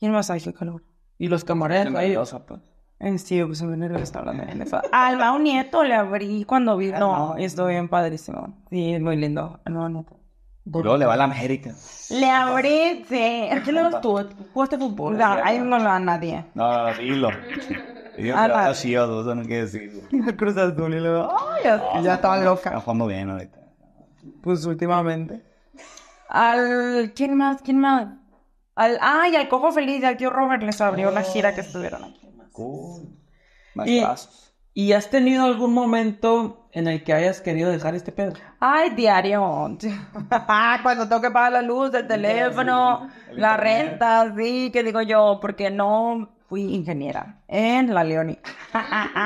B: ¿Quién más hay que calor? Y los camareros ahí. sea, pues... Eh, sí, pues en el está hablando de Alma, un nieto le abrí cuando vi. Ah, no, estoy bien padrísimo. Sí, es muy lindo. No, Nieto. Bro, le va a la América. Le abrí, sí. ¿Qué le vas tú? ¿Jugaste fútbol? No, ahí no lo da nadie. No,
A: dilo. Yo ah, sí, no quiero decirlo. Cruz y luego,
B: ¡ay! ya, ya estaba loca. Está jugando
A: bien ahorita. Pues últimamente.
B: Al. ¿Quién más? ¿Quién más? Al. ¡Ay! Al Cojo Feliz y al tío Robert les abrió la gira que estuvieron aquí y, ¿Y has tenido algún momento en el que hayas querido dejar este pedo? Ay, diario. Cuando tengo que pagar la luz, el teléfono, la renta, sí, que digo yo, porque no fui ingeniera en la Leoni.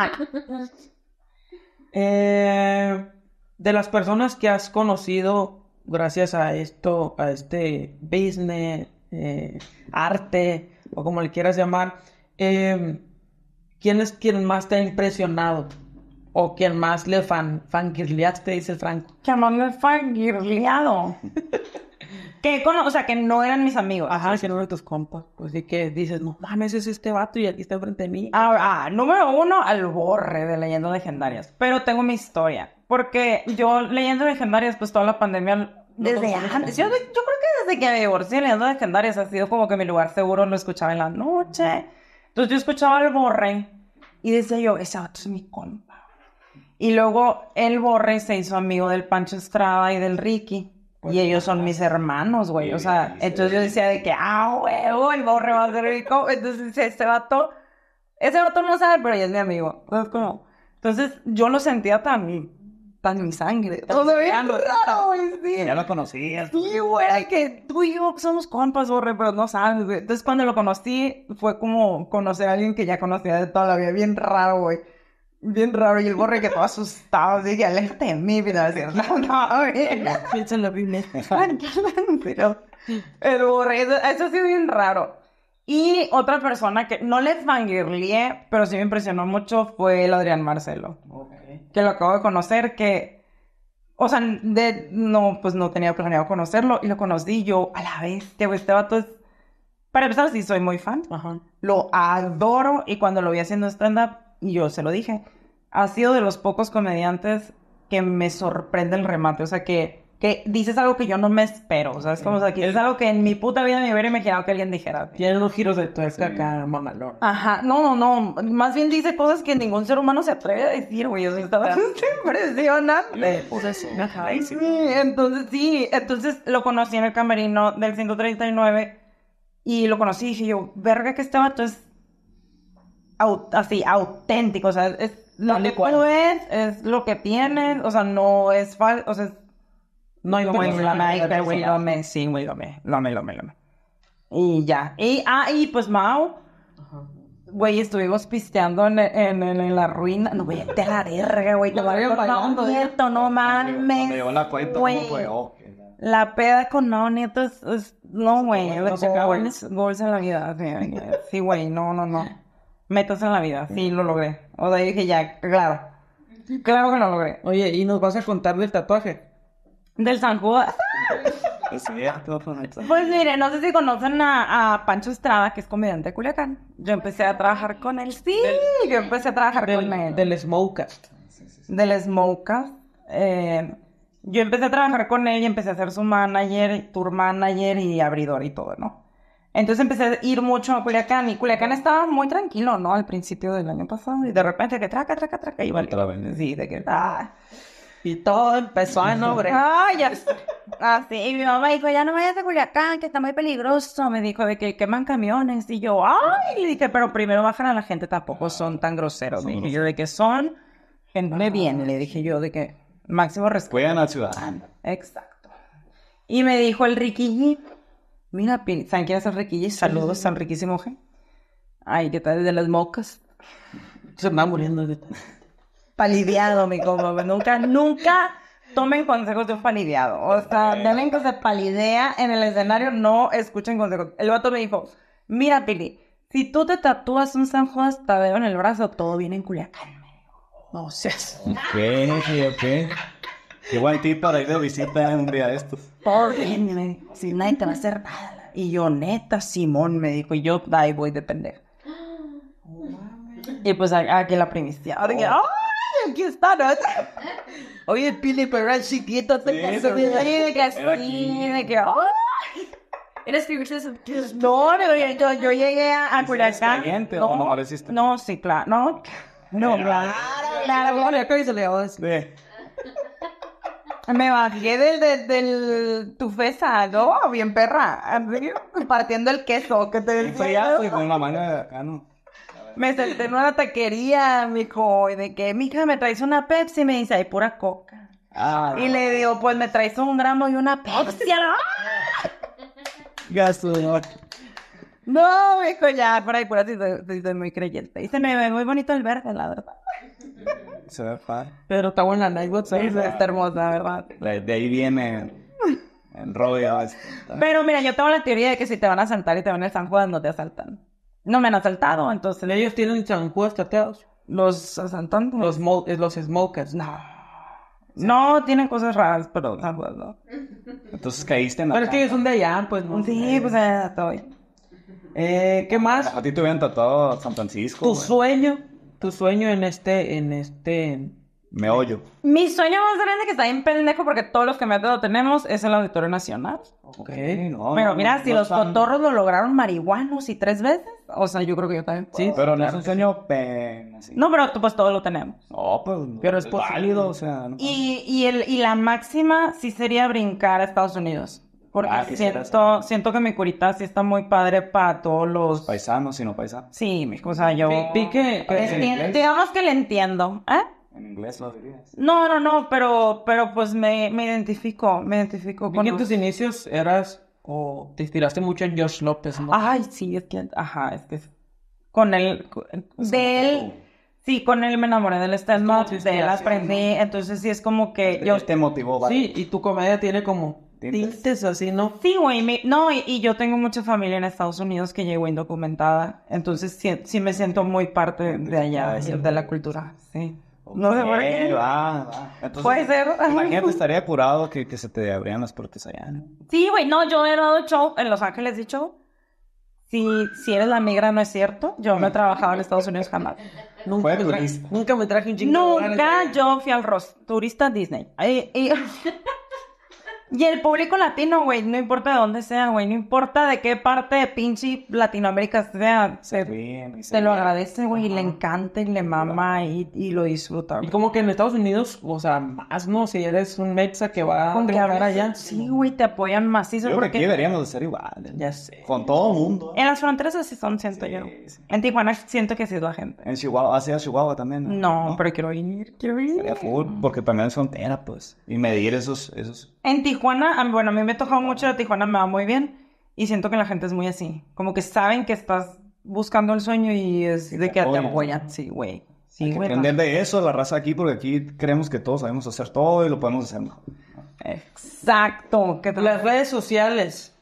B: Eh, de las personas que has conocido gracias a esto, a este business, eh, arte, o como le quieras llamar, eh, ¿Quién es quien más te ha impresionado? ¿O quien más le fan, fangirleaste, dice Franco? Que más le fangirleado. que o sea, que no eran mis amigos. Ajá, que no eran tus compas. Pues sí que dices, no mames, es este vato y aquí está frente a mí. Ah, ah, número uno, al borre de leyendas legendarias. Pero tengo mi historia. Porque yo, leyendas legendarias, pues toda la pandemia. Desde antes. Yo, creo que desde que me divorcié, leyendas legendarias ha sido como que mi lugar seguro lo escuchaba en la noche. Entonces yo escuchaba al borre y decía yo, ese vato es mi compa. Y luego el borre se hizo amigo del Pancho Estrada y del Ricky. y pues, ellos son mis hermanos, güey. o sea, entonces yo decía de que, ah, huevo, el borre va a ser rico. Entonces, Entonces este vato, ese vato no sabe, pero ya es mi amigo. Entonces, entonces yo lo sentía también. Tan mi sangre. O sea, bien raro,
A: Sí. Ya lo conocías.
B: y güey, que tú y yo somos compas, borre, pero no sabes, güey. Entonces, cuando lo conocí, fue como conocer a alguien que ya conocía de toda la vida. Bien raro, güey. Bien raro. Y el borre que estaba asustado. Dije, aléjate de mí, pero decir, no, no, güey. Piensa en la Pero, el borre, eso, eso ha sido bien raro. Y otra persona que no le fangirlié, pero sí me impresionó mucho fue el Adrián Marcelo que lo acabo de conocer, que, o sea, de, no, pues no tenía planeado conocerlo y lo conocí yo a la vez, que este vato es, para empezar, sí soy muy fan, lo adoro y cuando lo vi haciendo stand-up, yo se lo dije, ha sido de los pocos comediantes que me sorprende el remate, o sea, que que dices algo que yo no me espero, o sea, es como, aquí es algo que en mi puta vida me hubiera imaginado que alguien dijera. Tienes los giros de tu sí. acá, Ajá, no, no, no, más bien dice cosas que ningún ser humano se atreve a decir, güey, eso está impresionante. ajá, entonces sí, entonces lo conocí en el camerino del 139 y lo conocí y dije yo, verga que este vato es así, auténtico, o sea, es lo que es, es lo que tienes, o sea, no es falso, o sea, no iba a la güey, me, sí, güey, me, lo me, me, Y ya. Y, ah, y pues Mao, güey, estuvimos pisteando en, en, en, la ruina. No, güey, te la verga, güey, te la verga. no eh. mames. Me dio la cuenta, güey. Oh, la peda con no nietos es, no, güey, goals, goals en la vida. Sí, güey, no, no, no. Metas en la vida, sí, lo logré. O sea, dije, ya, claro. Claro que lo logré. Oye, ¿y nos vas a contar del tatuaje? Del San Juan? Pues mire, no sé si conocen a, Pancho Estrada, que es comediante de Culiacán. Yo empecé a trabajar con él, sí, yo empecé a trabajar con él. Del Smokecast. Del Smokecast. Eh, yo empecé a trabajar con él y empecé a ser su manager, tour manager y abridor y todo, ¿no? Entonces empecé a ir mucho a Culiacán y Culiacán estaba muy tranquilo, ¿no? Al principio del año pasado y de repente que traca, traca, traca a vale. Sí, de que... Ah. Y todo empezó a nobre. Ay, Así, y mi mamá dijo, ya no vayas a Culiacán, que está muy peligroso. Me dijo de que queman camiones. Y yo, ay, y dije, pero primero bajan a la gente, tampoco son tan groseros. dije yo de que son, no me viene? Le dije yo de que máximo respeto. a la ciudad. Exacto. Y me dijo el Riquilli, mira, ¿saben quién es el Riquilly? Saludos, San Riquísimo G. Ay, ¿qué tal? desde las mocas. Se me muriendo de palideado, mi como Nunca, nunca tomen consejos de un palideado. O sea, deben que se palidea en el escenario, no escuchen consejos. El vato me dijo, mira, Pili, si tú te tatúas un San Juan veo en el brazo, todo viene en Culiacán. No seas.
A: qué Qué guay tip para ir de visita en un día de estos.
B: Por me si nadie te va a hacer nada. Y yo, neta, Simón me dijo, yo, ahí voy a depender. Y pues aquí la primicia. Oh. ¡ah! ¿Qué está, ¿no? Oye, Pili perra, sí, chiquito te casó. Oye, de que, ¡oh! ¿Eres que No, yo, yo llegué a, a No, o no, resiste? No, sí, claro. No, no, claro. Claro, me bajé del, del, tu ¿no? Bien perra. Partiendo el queso que te decía. con la
A: manga de acá,
B: ¿no? Me senté en una taquería, mijo, y de que, mija, me traes una Pepsi, y me dice, hay pura coca. Ah, y le digo, pues me traes un gramo y una Pepsi, ¿no? Gasto, no. No, mijo, ya, por ahí, pura ahí, soy muy creyente. Y se me ve muy bonito el verde, la verdad.
A: Se ve padre.
B: Pero está buena la Nightwatch, sí, está hermosa, ¿verdad?
A: De ahí viene
B: en Pero mira, yo tengo la teoría de que si te van a saltar y te van a San Juan, no te asaltan no me han asaltado, entonces... Ellos tienen chanjúas chateados. Los asaltantes. Los, eh, los smokers, no. No, tienen cosas raras, pero Entonces caíste en la Pero es que ellos son de allá, pues no. Sí, pues estoy. Eh, eh, ¿Qué más? A ti te hubieran tratado San Francisco. Tu sueño, tu sueño en este, en este me oyo. Mi sueño más grande que está en pendejo porque todos los que me dado tenemos es el Auditorio Nacional. Ok, no. Pero mira, si los contorros cotorros lo lograron marihuanos y tres veces, o sea, yo creo que yo también Sí, pero no es un sueño pena. No, pero pues todos lo tenemos. No, pues. Pero es, válido, o sea. y, y, el, y la máxima sí sería brincar a Estados Unidos. Porque ah, siento, que mi curita sí está muy padre para todos los... Paisanos, y no paisanos. Sí, o sea, yo... Sí, digamos que le entiendo, ¿eh? En inglés lo dirías. No, no, no, pero, pero pues me, me identifico, me identifico con... Y en tus inicios eras o te inspiraste mucho en Josh López, ¿no? Ay, sí, es que, ajá, es que con él, de él, sí, con él me enamoré del stand-up, de él aprendí, entonces sí es como que te, este, yo... Te este motivó, Sí, y tu comedia tiene como tintes, así, ¿no? Sí, güey, no, y, yo tengo mucha familia en Estados Unidos que llegó indocumentada, entonces sí, me siento muy parte de allá, de la cultura, sí no sé por qué. Va,
A: va. Puede ser. Imagínate, estaría apurado que, que se te abrían las puertas allá,
B: Sí, güey, no, yo he dado show en Los Ángeles, dicho. show. Si, si eres la migra, no es cierto. Yo no he trabajado en Estados Unidos jamás. Nunca, nunca me traje un chingo. Nunca yo fui al Ross, turista Disney. Y Y el público latino, güey, no importa de dónde sea, güey, no importa de qué parte de pinche Latinoamérica sea, se, lo agradece, güey, y le encanta y le mama y, lo disfruta. Y como que en Estados Unidos, o sea, más, ¿no? Si eres un mexa que va a allá. Sí, güey, te apoyan macizo. Yo creo que aquí deberíamos de ser igual. ¿eh? Ya sé. Con todo el mundo. En las fronteras así son, siento yo. En Tijuana siento que sí es la gente.
A: En Chihuahua, hacia ah, Chihuahua también. No, pero quiero ir, quiero ir. Sería full, porque también es frontera, pues. Y medir esos, esos
B: en Tijuana, bueno, a mí me ha tocado mucho la Tijuana, me va muy bien. Y siento que la gente es muy así. Como que saben que estás buscando el sueño y es de que te apoyan. Sí, güey. Sí, que de
A: eso, la raza aquí, porque aquí creemos que todos sabemos hacer
B: todo y lo podemos hacer Exacto. Que Las redes sociales.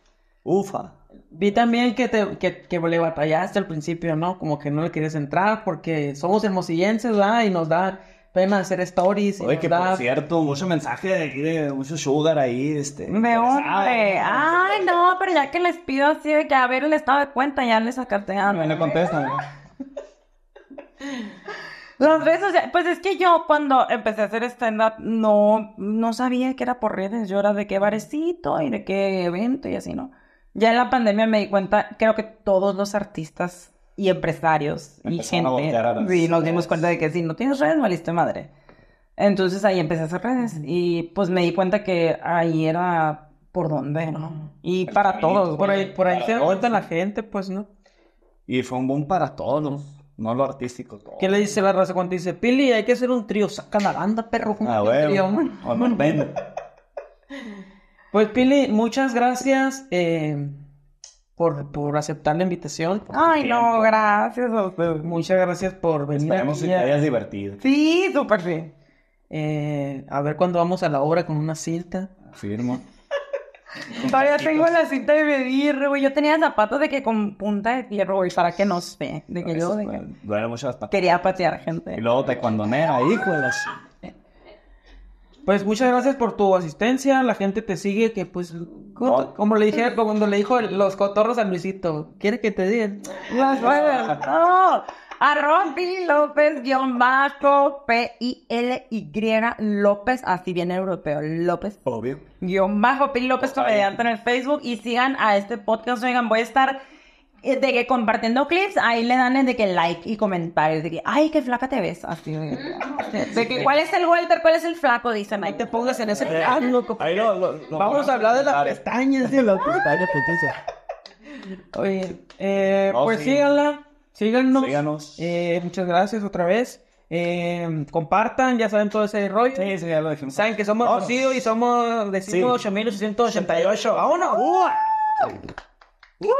B: Ufa. Vi también que te que, que le batallaste al principio, ¿no? Como que no le quieres entrar porque somos hermosillenses, ¿verdad? Y nos da pueden hacer stories. Oye, que por cierto,
A: mucho mensaje de aquí, de mucho sugar ahí, este. ¡Me Ay,
B: no, pero ya que les pido así de que a ver el estado de cuenta, ya les sacaste a... No, contestan. Las redes pues es que yo cuando empecé a hacer stand-up no, no sabía que era por redes, yo era de qué barecito y de qué evento y así, ¿no? Ya en la pandemia me di cuenta, creo que todos los artistas y empresarios y gente. Y nos dimos cuenta de que si no tienes redes, valiste madre. Entonces ahí empecé a hacer redes y pues me di cuenta que ahí era por donde... ¿no? Y para todos. Por ahí, por ahí se cuenta
A: la gente, pues, ¿no? Y fue un boom para todos, no lo artístico. Todo. ¿Qué
B: le dice la raza cuando dice, Pili, hay que hacer un trío? Saca la banda, perro, con ah, Bueno. Pues, Pili, muchas gracias. Eh, por, aceptar la invitación. Ay, no, gracias Muchas gracias por venir. Esperemos que te hayas divertido. Sí, súper bien. Eh, a ver cuándo vamos a la obra con una cinta. Firmo. Todavía tengo la cinta de medir, güey. Yo tenía zapatos de que con punta de hierro, güey, para que no se. De que yo. Quería patear gente. Y luego te cuando ahí, con las. Pues muchas gracias por tu asistencia, la gente te sigue, que pues, como le dije, pues, cuando le dijo los cotorros a Luisito, quiere que te diga? las buenas. Pili López, guión bajo, P-I-L-Y López, así bien europeo, López. Obvio. Guión bajo, Pili López, comediante en el Facebook. Y sigan a este podcast, oigan, voy a estar eh, de que compartiendo clips, ahí le dan el de que like y comentarios, de que, ay, qué flaca te ves, así, de, que, mm. ¿cuál es el Walter cuál es el flaco? Dicen, ahí te pongas en ese ah loco. Ahí no, vamos a hablar de las pestañas, de las pestañas, Oye, eh, pues síganla, síganos. síganos. Eh, muchas gracias otra vez. Eh, compartan, ya saben todo ese rollo. Sí, sí, ya lo dijimos. Saben que somos conocidos y somos de 5.888. Sí. ¡Vámonos! ¡Uh! Woo!